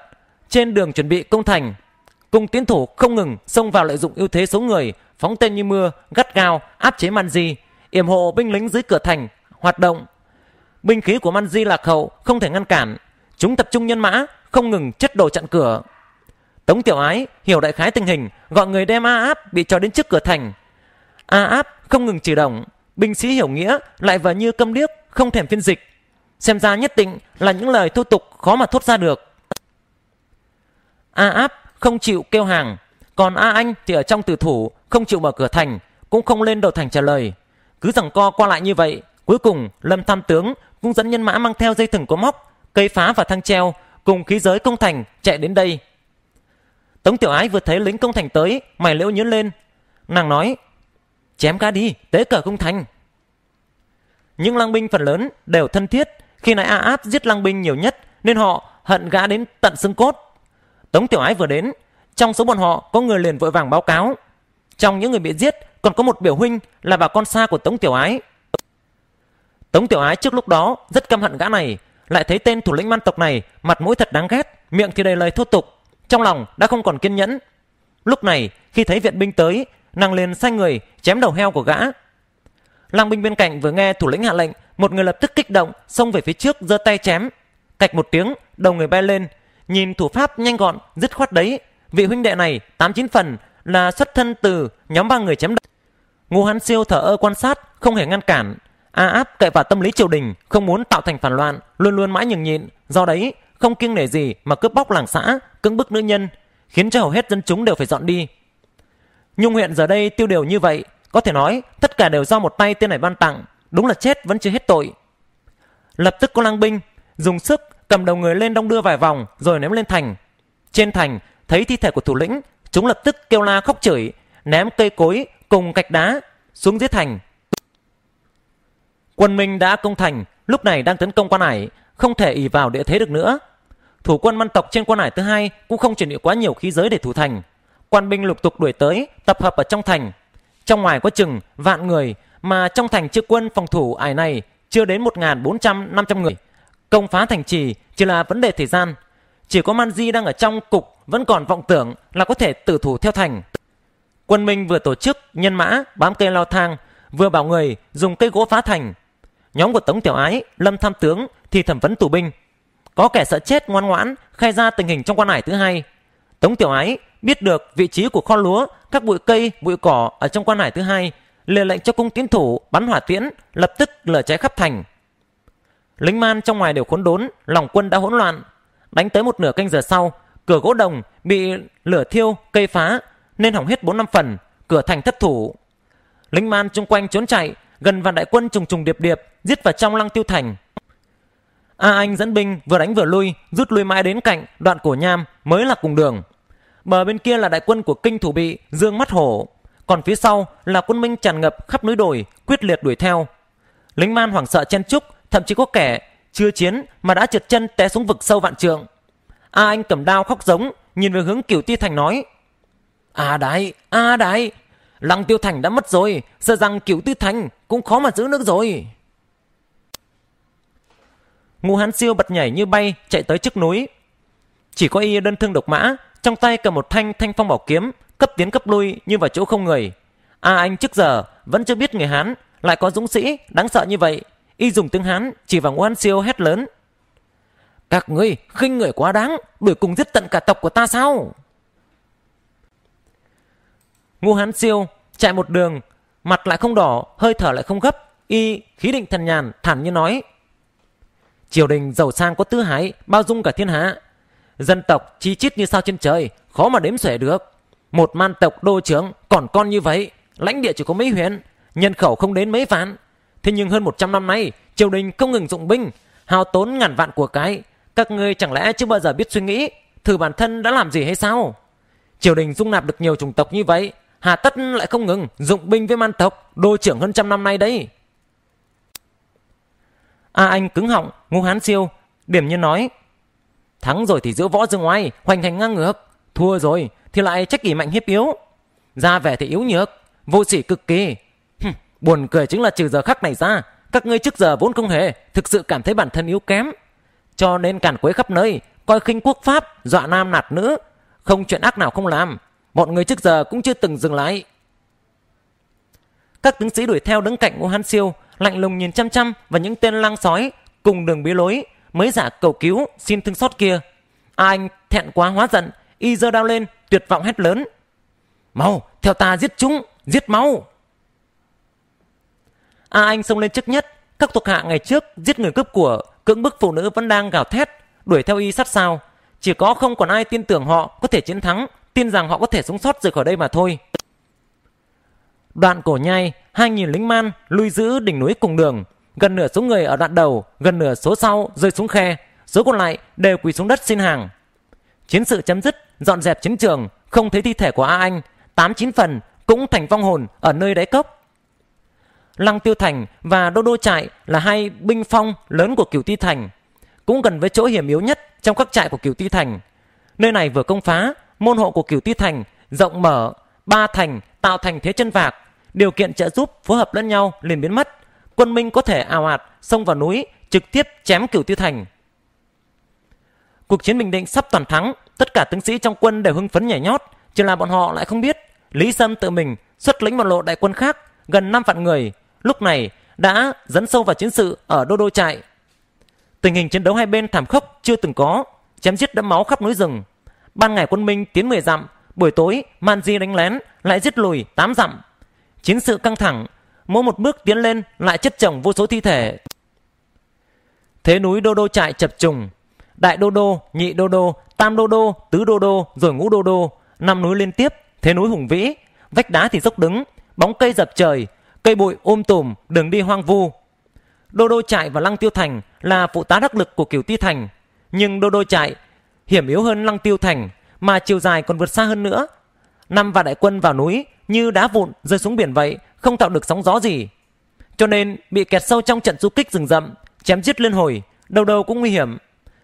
Trên đường chuẩn bị công thành, cùng tiến thủ không ngừng xông vào lợi dụng ưu thế số người, phóng tên như mưa, gắt gao, áp chế Manji, yểm hộ binh lính dưới cửa thành, hoạt động. Binh khí của Manji lạc hậu, không thể ngăn cản. Chúng tập trung nhân mã, không ngừng chất đồ chặn cửa. Tống Tiểu Ái hiểu đại khái tình hình, gọi người đem A Áp bị cho đến trước cửa thành. A Áp không ngừng chỉ động, binh sĩ hiểu nghĩa lại và như câm điếc, không thèm phiên dịch. Xem ra nhất định là những lời thô tục khó mà thốt ra được. A Áp không chịu kêu hàng. Còn A Anh thì ở trong tử thủ, không chịu mở cửa thành, cũng không lên đầu thành trả lời. Cứ rằng co qua lại như vậy, cuối cùng Lâm Tham Tướng cũng dẫn nhân mã mang theo dây thừng có móc, cây phá và thang treo, cùng khí giới công thành chạy đến đây. Tống Tiểu Ái vừa thấy lính công thành tới, mày liễu nhướng lên. Nàng nói, chém cá đi, tế cờ công thành. nhưng lang binh phần lớn đều thân thiết, khi nãy A Áp giết lang binh nhiều nhất nên họ hận gã đến tận xương cốt. Tống Tiểu Ái vừa đến, trong số bọn họ có người liền vội vàng báo cáo. Trong những người bị giết còn có một biểu huynh là bà con xa của Tống Tiểu Ái. Tống Tiểu Ái trước lúc đó rất căm hận gã này, lại thấy tên thủ lĩnh man tộc này mặt mũi thật đáng ghét, miệng thì đầy lời thô tục, trong lòng đã không còn kiên nhẫn. Lúc này khi thấy viện binh tới, nàng liền sai người chém đầu heo của gã. Lang binh bên cạnh vừa nghe thủ lĩnh hạ lệnh, một người lập tức kích động xông về phía trước giơ tay chém, cạch một tiếng, đầu người bay lên, Nhìn thủ pháp nhanh gọn, dứt khoát đấy, vị huynh đệ này 89 phần là xuất thân từ nhóm ba người chém đ... Ngô Hán Siêu thở ơ quan sát, không hề ngăn cản. A áp cậy vào tâm lý triều đình, không muốn tạo thành phản loạn, luôn luôn mãi nhường nhịn. Do đấy, không kiêng nể gì mà cướp bóc làng xã, cưỡng bức nữ nhân, khiến cho hầu hết dân chúng đều phải dọn đi. Nhung huyện giờ đây tiêu điều như vậy, có thể nói tất cả đều do một tay tên này ban tặng, đúng là chết vẫn chưa hết tội. Lập tức có lang binh dùng sức cầm đầu người lên đong đưa vài vòng rồi ném lên thành. Trên thành, thấy thi thể của thủ lĩnh, chúng lập tức kêu la khóc chửi, ném cây cối cùng gạch đá xuống dưới thành. Quân Minh đã công thành, lúc này đang tấn công quan hải, không thể ỷ vào địa thế được nữa. Thủ quân man tộc trên quan hải thứ hai cũng không chuẩn bị quá nhiều khí giới để thủ thành. Quan binh lục tục đuổi tới, tập hợp ở trong thành. Trong ngoài có chừng vạn người, mà trong thành chưa quân phòng thủ ải này chưa đến 1.400-500 người. Công phá thành trì chỉ là vấn đề thời gian. Chỉ có Man Di đang ở trong cục vẫn còn vọng tưởng là có thể tử thủ theo thành. Quân Minh vừa tổ chức nhân mã bám cây lao thang, vừa bảo người dùng cây gỗ phá thành. Nhóm của Tống Tiểu Ái, Lâm Tham Tướng thì thẩm vấn tù binh. Có kẻ sợ chết ngoan ngoãn khai ra tình hình trong quan hải thứ hai. Tống Tiểu Ái biết được vị trí của kho lúa, các bụi cây, bụi cỏ ở trong quan hải thứ hai, liền lệnh cho cung tiến thủ bắn hỏa tiễn, lập tức lửa cháy khắp thành. Lính man trong ngoài đều khốn đốn, lòng quân đã hỗn loạn. Đánh tới một nửa canh giờ sau, cửa gỗ đồng bị lửa thiêu, cây phá, nên hỏng hết 4 năm phần, cửa thành thất thủ. Lính man chung quanh trốn chạy, gần vạn đại quân trùng trùng điệp điệp, giết vào trong lăng tiêu thành. A Anh dẫn binh vừa đánh vừa lui, rút lui mãi đến cạnh đoạn cổ nham mới là cùng đường. Bờ bên kia là đại quân của kinh thủ bị Dương Mắt Hổ, còn phía sau là quân Minh tràn ngập khắp núi đồi, quyết liệt đuổi theo. Lính man hoảng sợ chen chúc, thậm chí có kẻ chưa chiến mà đã trượt chân té xuống vực sâu vạn trượng a anh cầm đao khóc giống nhìn về hướng cửu ti thành nói a à đại a à đại lăng tiêu thành đã mất rồi sợ rằng cửu tư thành cũng khó mà giữ nước rồi ngô hán siêu bật nhảy như bay chạy tới trước núi chỉ có y đơn thương độc mã trong tay cầm một thanh thanh phong bảo kiếm cấp tiến cấp lui như vào chỗ không người a à anh trước giờ vẫn chưa biết người hán lại có dũng sĩ đáng sợ như vậy y dùng tiếng hán chỉ vào ngô an siêu hét lớn các ngươi khinh người quá đáng đuổi cùng giết tận cả tộc của ta sao ngô hán siêu chạy một đường mặt lại không đỏ hơi thở lại không gấp y khí định thần nhàn thản như nói triều đình giàu sang có tứ hải bao dung cả thiên hạ dân tộc chi chít như sao trên trời khó mà đếm xuể được một man tộc đô trưởng còn con như vậy lãnh địa chỉ có mấy huyện nhân khẩu không đến mấy vạn Thế nhưng hơn 100 năm nay, triều đình không ngừng dụng binh, hao tốn ngàn vạn của cái. Các ngươi chẳng lẽ chưa bao giờ biết suy nghĩ, thử bản thân đã làm gì hay sao? Triều đình dung nạp được nhiều chủng tộc như vậy, hà tất lại không ngừng dụng binh với man tộc, đô trưởng hơn trăm năm nay đấy. A à, Anh cứng họng, ngu hán siêu, điểm như nói. Thắng rồi thì giữa võ dương oai, hoành hành ngang ngược. Thua rồi thì lại trách kỷ mạnh hiếp yếu. Ra vẻ thì yếu nhược, vô sỉ cực kỳ, Buồn cười chính là trừ giờ khắc này ra, các ngươi trước giờ vốn không hề thực sự cảm thấy bản thân yếu kém. Cho nên cản quấy khắp nơi, coi khinh quốc pháp, dọa nam nạt nữ, không chuyện ác nào không làm. Bọn người trước giờ cũng chưa từng dừng lại. Các tướng sĩ đuổi theo đứng cạnh Ngô Hán Siêu, lạnh lùng nhìn chăm chăm và những tên lang sói cùng đường bí lối mới giả cầu cứu xin thương xót kia. A à, anh thẹn quá hóa giận, y giơ đao lên, tuyệt vọng hét lớn. Mau, theo ta giết chúng, giết máu. A à, Anh xông lên trước nhất, các thuộc hạ ngày trước giết người cướp của, cưỡng bức phụ nữ vẫn đang gào thét, đuổi theo y sát sao. Chỉ có không còn ai tin tưởng họ có thể chiến thắng, tin rằng họ có thể sống sót rời khỏi đây mà thôi. Đoạn cổ nhai, 2.000 lính man lui giữ đỉnh núi cùng đường. Gần nửa số người ở đoạn đầu, gần nửa số sau rơi xuống khe, số còn lại đều quỳ xuống đất xin hàng. Chiến sự chấm dứt, dọn dẹp chiến trường, không thấy thi thể của A Anh, tám chín phần cũng thành vong hồn ở nơi đáy cốc. Lăng Tiêu Thành và Đô Đô Trại là hai binh phong lớn của Cửu Ti Thành, cũng gần với chỗ hiểm yếu nhất trong các trại của Cửu Ti Thành. Nơi này vừa công phá, môn hộ của Cửu Ti Thành rộng mở, ba thành tạo thành thế chân vạc, điều kiện trợ giúp phối hợp lẫn nhau liền biến mất. Quân Minh có thể ào ạt xông vào núi, trực tiếp chém Cửu Ti Thành. Cuộc chiến Bình Định sắp toàn thắng, tất cả tướng sĩ trong quân đều hưng phấn nhảy nhót, chỉ là bọn họ lại không biết, Lý Sâm tự mình xuất lĩnh một lộ đại quân khác gần 5 vạn người lúc này đã dẫn sâu vào chiến sự ở Đô Đô Trại. Tình hình chiến đấu hai bên thảm khốc chưa từng có, chém giết đẫm máu khắp núi rừng. Ban ngày quân Minh tiến 10 dặm, buổi tối man di đánh lén lại giết lùi 8 dặm. Chiến sự căng thẳng, mỗi một bước tiến lên lại chất chồng vô số thi thể. Thế núi Đô Đô Trại chập trùng, Đại Đô Đô, Nhị Đô Đô, Tam Đô Đô, Tứ Đô Đô, rồi Ngũ Đô Đô, năm núi liên tiếp, thế núi hùng vĩ, vách đá thì dốc đứng, bóng cây dập trời, cây bụi ôm tùm đường đi hoang vu đô đô trại và lăng tiêu thành là phụ tá đắc lực của kiểu ti thành nhưng đô đô trại hiểm yếu hơn lăng tiêu thành mà chiều dài còn vượt xa hơn nữa năm và đại quân vào núi như đá vụn rơi xuống biển vậy không tạo được sóng gió gì cho nên bị kẹt sâu trong trận du kích rừng rậm chém giết liên hồi đâu đâu cũng nguy hiểm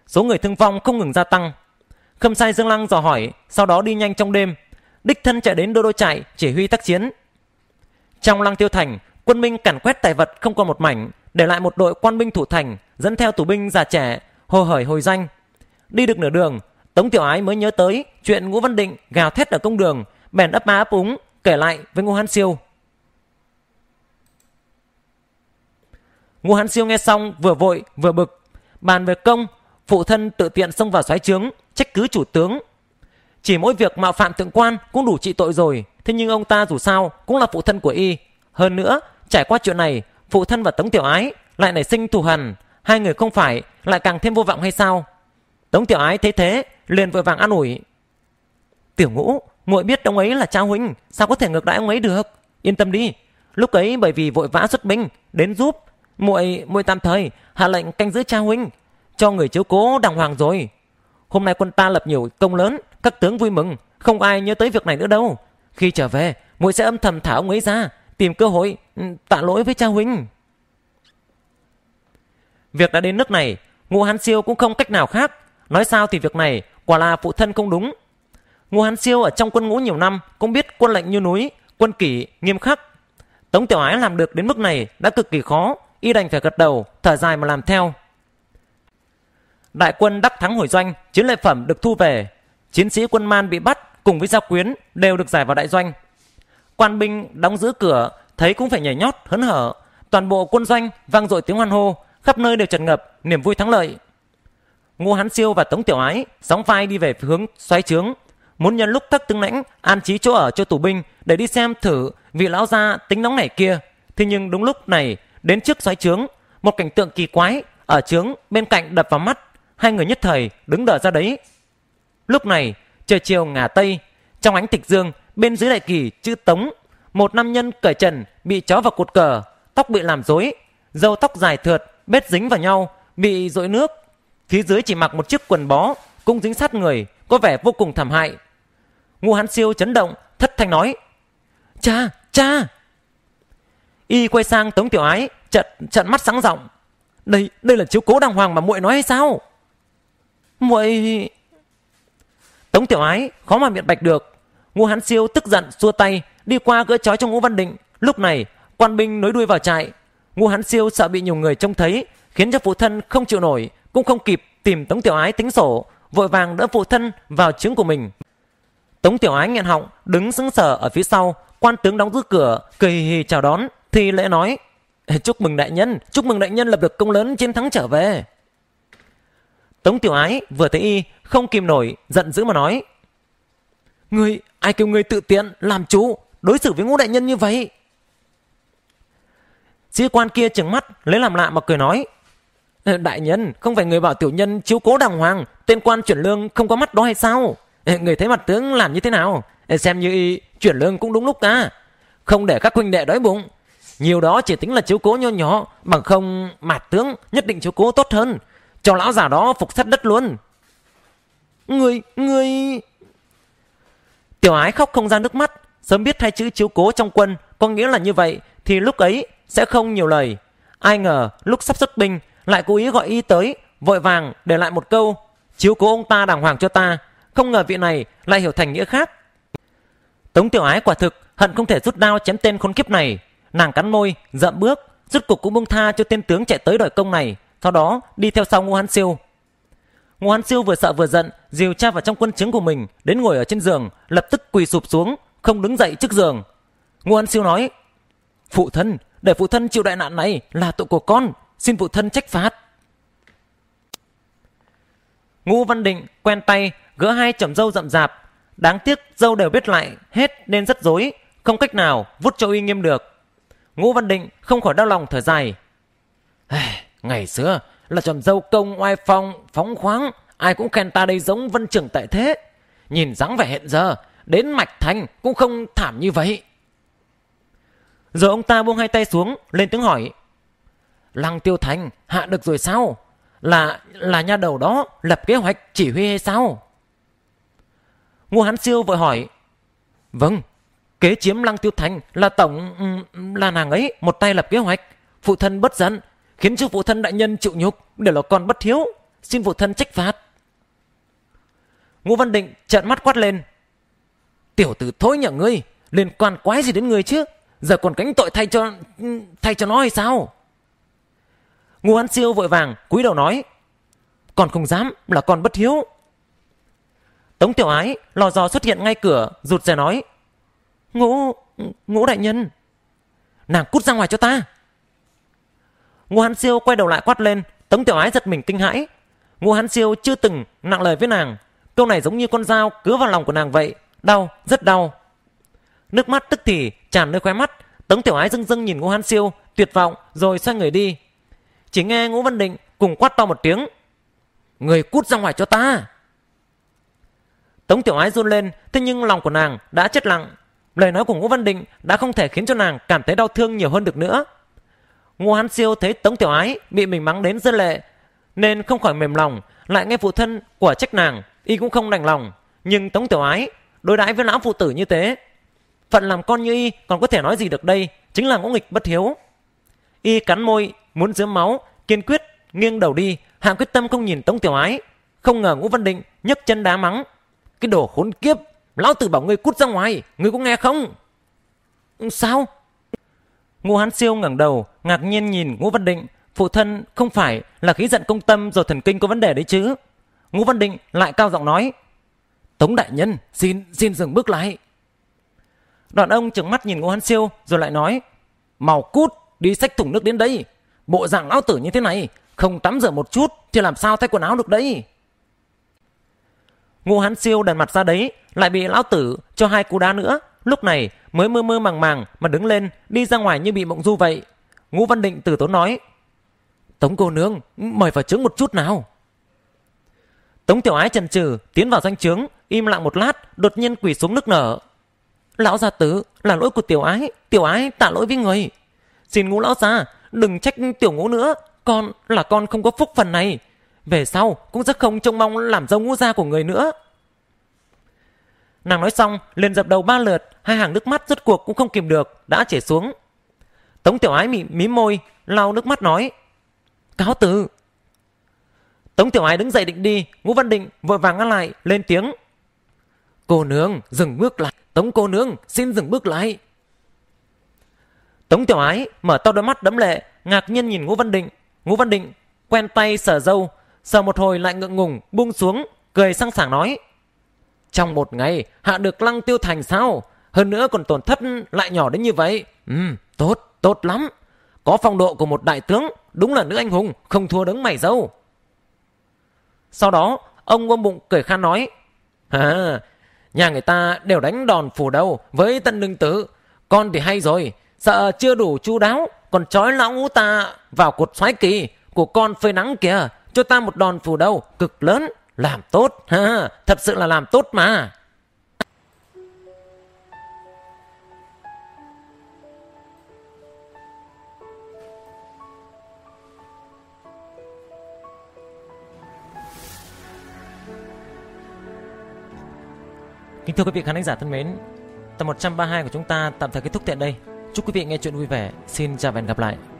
số người thương vong không ngừng gia tăng khâm sai dương lăng dò hỏi sau đó đi nhanh trong đêm đích thân chạy đến đô đô trại chỉ huy tác chiến trong Lăng Tiêu Thành, quân Minh cản quét tài vật không còn một mảnh, để lại một đội quan binh thủ thành dẫn theo tù binh già trẻ, hồ hởi hồi danh. Đi được nửa đường, Tống Tiểu Ái mới nhớ tới chuyện Ngũ Văn Định gào thét ở công đường, bèn ấp má ấp úng kể lại với Ngô Hán Siêu. Ngô Hán Siêu nghe xong vừa vội vừa bực, bàn về công, phụ thân tự tiện xông vào xoáy trướng, trách cứ chủ tướng. Chỉ mỗi việc mạo phạm thượng quan cũng đủ trị tội rồi, Thế nhưng ông ta dù sao cũng là phụ thân của y. Hơn nữa, trải qua chuyện này, phụ thân và Tống Tiểu Ái lại nảy sinh thù hằn. Hai người không phải lại càng thêm vô vọng hay sao? Tống Tiểu Ái thấy thế, liền vội vàng an ủi. Tiểu ngũ, muội biết ông ấy là cha huynh, sao có thể ngược đãi ông ấy được? Yên tâm đi, lúc ấy bởi vì vội vã xuất binh đến giúp, muội muội tạm thời hạ lệnh canh giữ cha huynh, cho người chiếu cố đàng hoàng rồi. Hôm nay quân ta lập nhiều công lớn, các tướng vui mừng, không ai nhớ tới việc này nữa đâu. Khi trở về, muội sẽ âm thầm thả ông ấy ra, tìm cơ hội ừ, tạ lỗi với cha huynh. Việc đã đến nước này, Ngô Hán Siêu cũng không cách nào khác. Nói sao thì việc này quả là phụ thân không đúng. Ngô Hán Siêu ở trong quân ngũ nhiều năm cũng biết quân lệnh như núi, quân kỷ nghiêm khắc. Tống Tiểu Ái làm được đến mức này đã cực kỳ khó, y đành phải gật đầu, thở dài mà làm theo. Đại quân đắc thắng hồi doanh, chiến lợi phẩm được thu về, chiến sĩ quân man bị bắt, cùng với Gia Quyến đều được giải vào đại doanh. Quan binh đóng giữ cửa thấy cũng phải nhảy nhót hớn hở, toàn bộ quân doanh vang dội tiếng hoan hô, khắp nơi đều tràn ngập niềm vui thắng lợi. Ngô Hán Siêu và Tống Tiểu Ái sóng vai đi về hướng xoáy trướng, muốn nhân lúc Thất Tướng Lãnh an trí chỗ ở cho tù binh để đi xem thử vị lão gia tính nóng nảy kia. Thế nhưng đúng lúc này, đến trước xoáy trướng, một cảnh tượng kỳ quái ở trướng bên cạnh đập vào mắt, hai người nhất thời đứng đờ ra đấy. Lúc này, trời chiều ngả tây trong ánh tịch dương bên dưới đại kỳ chữ tống một nam nhân cởi trần bị chó vào cột cờ tóc bị làm rối râu tóc dài thượt bết dính vào nhau bị dội nước phía dưới chỉ mặc một chiếc quần bó cũng dính sát người có vẻ vô cùng thảm hại ngô hán siêu chấn động thất thanh nói cha cha y quay sang tống tiểu ái trận trận mắt sáng rộng đây đây là chiếu cố đàng hoàng mà muội nói hay sao muội Tống Tiểu Ái khó mà miệng bạch được. Ngô Hán Siêu tức giận xua tay đi qua gỡ chói cho Ngô Văn Định. Lúc này quan binh nối đuôi vào trại. Ngô Hán Siêu sợ bị nhiều người trông thấy khiến cho phụ thân không chịu nổi cũng không kịp tìm Tống Tiểu Ái tính sổ vội vàng đỡ phụ thân vào trướng của mình. Tống Tiểu Ái nghẹn họng đứng sững sờ ở phía sau quan tướng đóng giữ cửa cười hì chào đón thi lễ nói chúc mừng đại nhân chúc mừng đại nhân lập được công lớn chiến thắng trở về Tống Tiểu Ái vừa thấy y không kìm nổi, giận dữ mà nói. Ngươi, ai kêu ngươi tự tiện, làm chú, đối xử với ngũ đại nhân như vậy? Sĩ quan kia chừng mắt, lấy làm lạ mà cười nói. Đại nhân, không phải người bảo tiểu nhân chiếu cố đàng hoàng, tên quan chuyển lương không có mắt đó hay sao? Người thấy mặt tướng làm như thế nào? Xem như y chuyển lương cũng đúng lúc cả. Không để các huynh đệ đói bụng. Nhiều đó chỉ tính là chiếu cố nho nhỏ, bằng không mặt tướng nhất định chiếu cố tốt hơn cho lão già đó phục sát đất luôn người người tiểu ái khóc không ra nước mắt sớm biết thay chữ chiếu cố trong quân có nghĩa là như vậy thì lúc ấy sẽ không nhiều lời ai ngờ lúc sắp xuất binh lại cố ý gọi y tới vội vàng để lại một câu chiếu cố ông ta đàng hoàng cho ta không ngờ vị này lại hiểu thành nghĩa khác tống tiểu ái quả thực hận không thể rút đao chém tên khốn kiếp này nàng cắn môi dậm bước rút cục cũng buông tha cho tên tướng chạy tới đòi công này sau đó đi theo sau Ngô Hán Siêu Ngô Hán Siêu vừa sợ vừa giận Dìu cha vào trong quân chứng của mình Đến ngồi ở trên giường Lập tức quỳ sụp xuống Không đứng dậy trước giường Ngô Hán Siêu nói Phụ thân Để phụ thân chịu đại nạn này Là tội của con Xin phụ thân trách phạt Ngô Văn Định quen tay Gỡ hai chầm dâu rậm rạp Đáng tiếc dâu đều biết lại Hết nên rất dối Không cách nào vút cho uy nghiêm được Ngô Văn Định không khỏi đau lòng thở dài Ngày xưa là chọn dâu công oai phong, phóng khoáng, ai cũng khen ta đây giống vân trưởng tại thế. Nhìn dáng vẻ hiện giờ, đến mạch thành cũng không thảm như vậy. giờ ông ta buông hai tay xuống, lên tiếng hỏi. Lăng tiêu thành, hạ được rồi sao? Là là nha đầu đó lập kế hoạch chỉ huy hay sao? Ngô Hán Siêu vội hỏi. Vâng, kế chiếm Lăng Tiêu Thành là tổng... là nàng ấy một tay lập kế hoạch. Phụ thân bất giận, khiến cho phụ thân đại nhân chịu nhục đều là con bất hiếu xin phụ thân trách phạt ngô văn định trợn mắt quát lên tiểu tử thối nhà ngươi liên quan quái gì đến ngươi chứ giờ còn cánh tội thay cho thay cho nó hay sao ngô hán siêu vội vàng cúi đầu nói còn không dám là con bất hiếu tống tiểu ái lò dò xuất hiện ngay cửa rụt rè nói ngũ ngũ đại nhân nàng cút ra ngoài cho ta Ngô Hán Siêu quay đầu lại quát lên, Tống Tiểu Ái giật mình kinh hãi. Ngô Hán Siêu chưa từng nặng lời với nàng, câu này giống như con dao cứa vào lòng của nàng vậy, đau, rất đau. Nước mắt tức thì tràn nơi khóe mắt, Tống Tiểu Ái dưng dưng nhìn Ngô Hán Siêu, tuyệt vọng rồi xoay người đi. Chỉ nghe Ngô Văn Định cùng quát to một tiếng, "Người cút ra ngoài cho ta!" Tống Tiểu Ái run lên, thế nhưng lòng của nàng đã chết lặng. Lời nói của Ngô Văn Định đã không thể khiến cho nàng cảm thấy đau thương nhiều hơn được nữa. Ngô Hán Siêu thấy Tống Tiểu Ái bị mình mắng đến dân lệ, nên không khỏi mềm lòng, lại nghe phụ thân của trách nàng, y cũng không đành lòng. Nhưng Tống Tiểu Ái đối đãi với lão phụ tử như thế, phận làm con như y còn có thể nói gì được đây, chính là ngỗ nghịch bất hiếu. Y cắn môi, muốn giếm máu, kiên quyết nghiêng đầu đi, hạ quyết tâm không nhìn Tống Tiểu Ái. Không ngờ Ngũ Văn Định nhấc chân đá mắng, cái đồ khốn kiếp, lão tử bảo ngươi cút ra ngoài, ngươi có nghe không? Sao? Ngô Hán Siêu ngẩng đầu, ngạc nhiên nhìn Ngô Văn Định. Phụ thân không phải là khí giận công tâm rồi thần kinh có vấn đề đấy chứ. Ngô Văn Định lại cao giọng nói. Tống đại nhân, xin, xin dừng bước lại. Đoàn ông trừng mắt nhìn Ngô Hán Siêu rồi lại nói. Màu cút, đi xách thùng nước đến đây. Bộ dạng lão tử như thế này, không tắm rửa một chút thì làm sao thay quần áo được đấy. Ngô Hán Siêu đần mặt ra đấy, lại bị lão tử cho hai cú đá nữa. Lúc này mới mơ mơ màng màng mà đứng lên đi ra ngoài như bị mộng du vậy. Ngũ Văn Định từ tốn nói. Tống cô nương, mời vào trứng một chút nào. Tống tiểu ái chần chừ tiến vào danh trướng, im lặng một lát, đột nhiên quỳ xuống nước nở. Lão gia tứ là lỗi của tiểu ái, tiểu ái tạ lỗi với người. Xin ngũ lão gia, đừng trách tiểu ngũ nữa, con là con không có phúc phần này. Về sau cũng rất không trông mong làm dâu ngũ gia của người nữa. Nàng nói xong, liền dập đầu ba lượt, hai hàng nước mắt rốt cuộc cũng không kìm được, đã chảy xuống. Tống Tiểu Ái mỉm mím môi, lau nước mắt nói. Cáo từ. Tống Tiểu Ái đứng dậy định đi, Ngũ Văn Định vội vàng ngăn lại, lên tiếng. Cô nương, dừng bước lại. Tống cô nương, xin dừng bước lại. Tống Tiểu Ái mở to đôi mắt đẫm lệ, ngạc nhiên nhìn Ngũ Văn Định. Ngũ Văn Định quen tay sở dâu, sờ một hồi lại ngượng ngùng, buông xuống, cười sang sảng nói. Trong một ngày, hạ được lăng tiêu thành sao? Hơn nữa còn tổn thất lại nhỏ đến như vậy. Ừ, tốt, tốt lắm. Có phong độ của một đại tướng, đúng là nữ anh hùng, không thua đấng mày dâu. Sau đó, ông ôm bụng cười khan nói. À, nhà người ta đều đánh đòn phủ đầu với tân lưng tử. Con thì hay rồi, sợ chưa đủ chu đáo, còn trói lão ta vào cột xoáy kỳ của con phơi nắng kìa, cho ta một đòn phủ đầu cực lớn. Làm tốt, ha, thật sự là làm tốt mà. Kính thưa quý vị khán giả thân mến, tập 132 của chúng ta tạm thời kết thúc tại đây. Chúc quý vị nghe chuyện vui vẻ. Xin chào và hẹn gặp lại.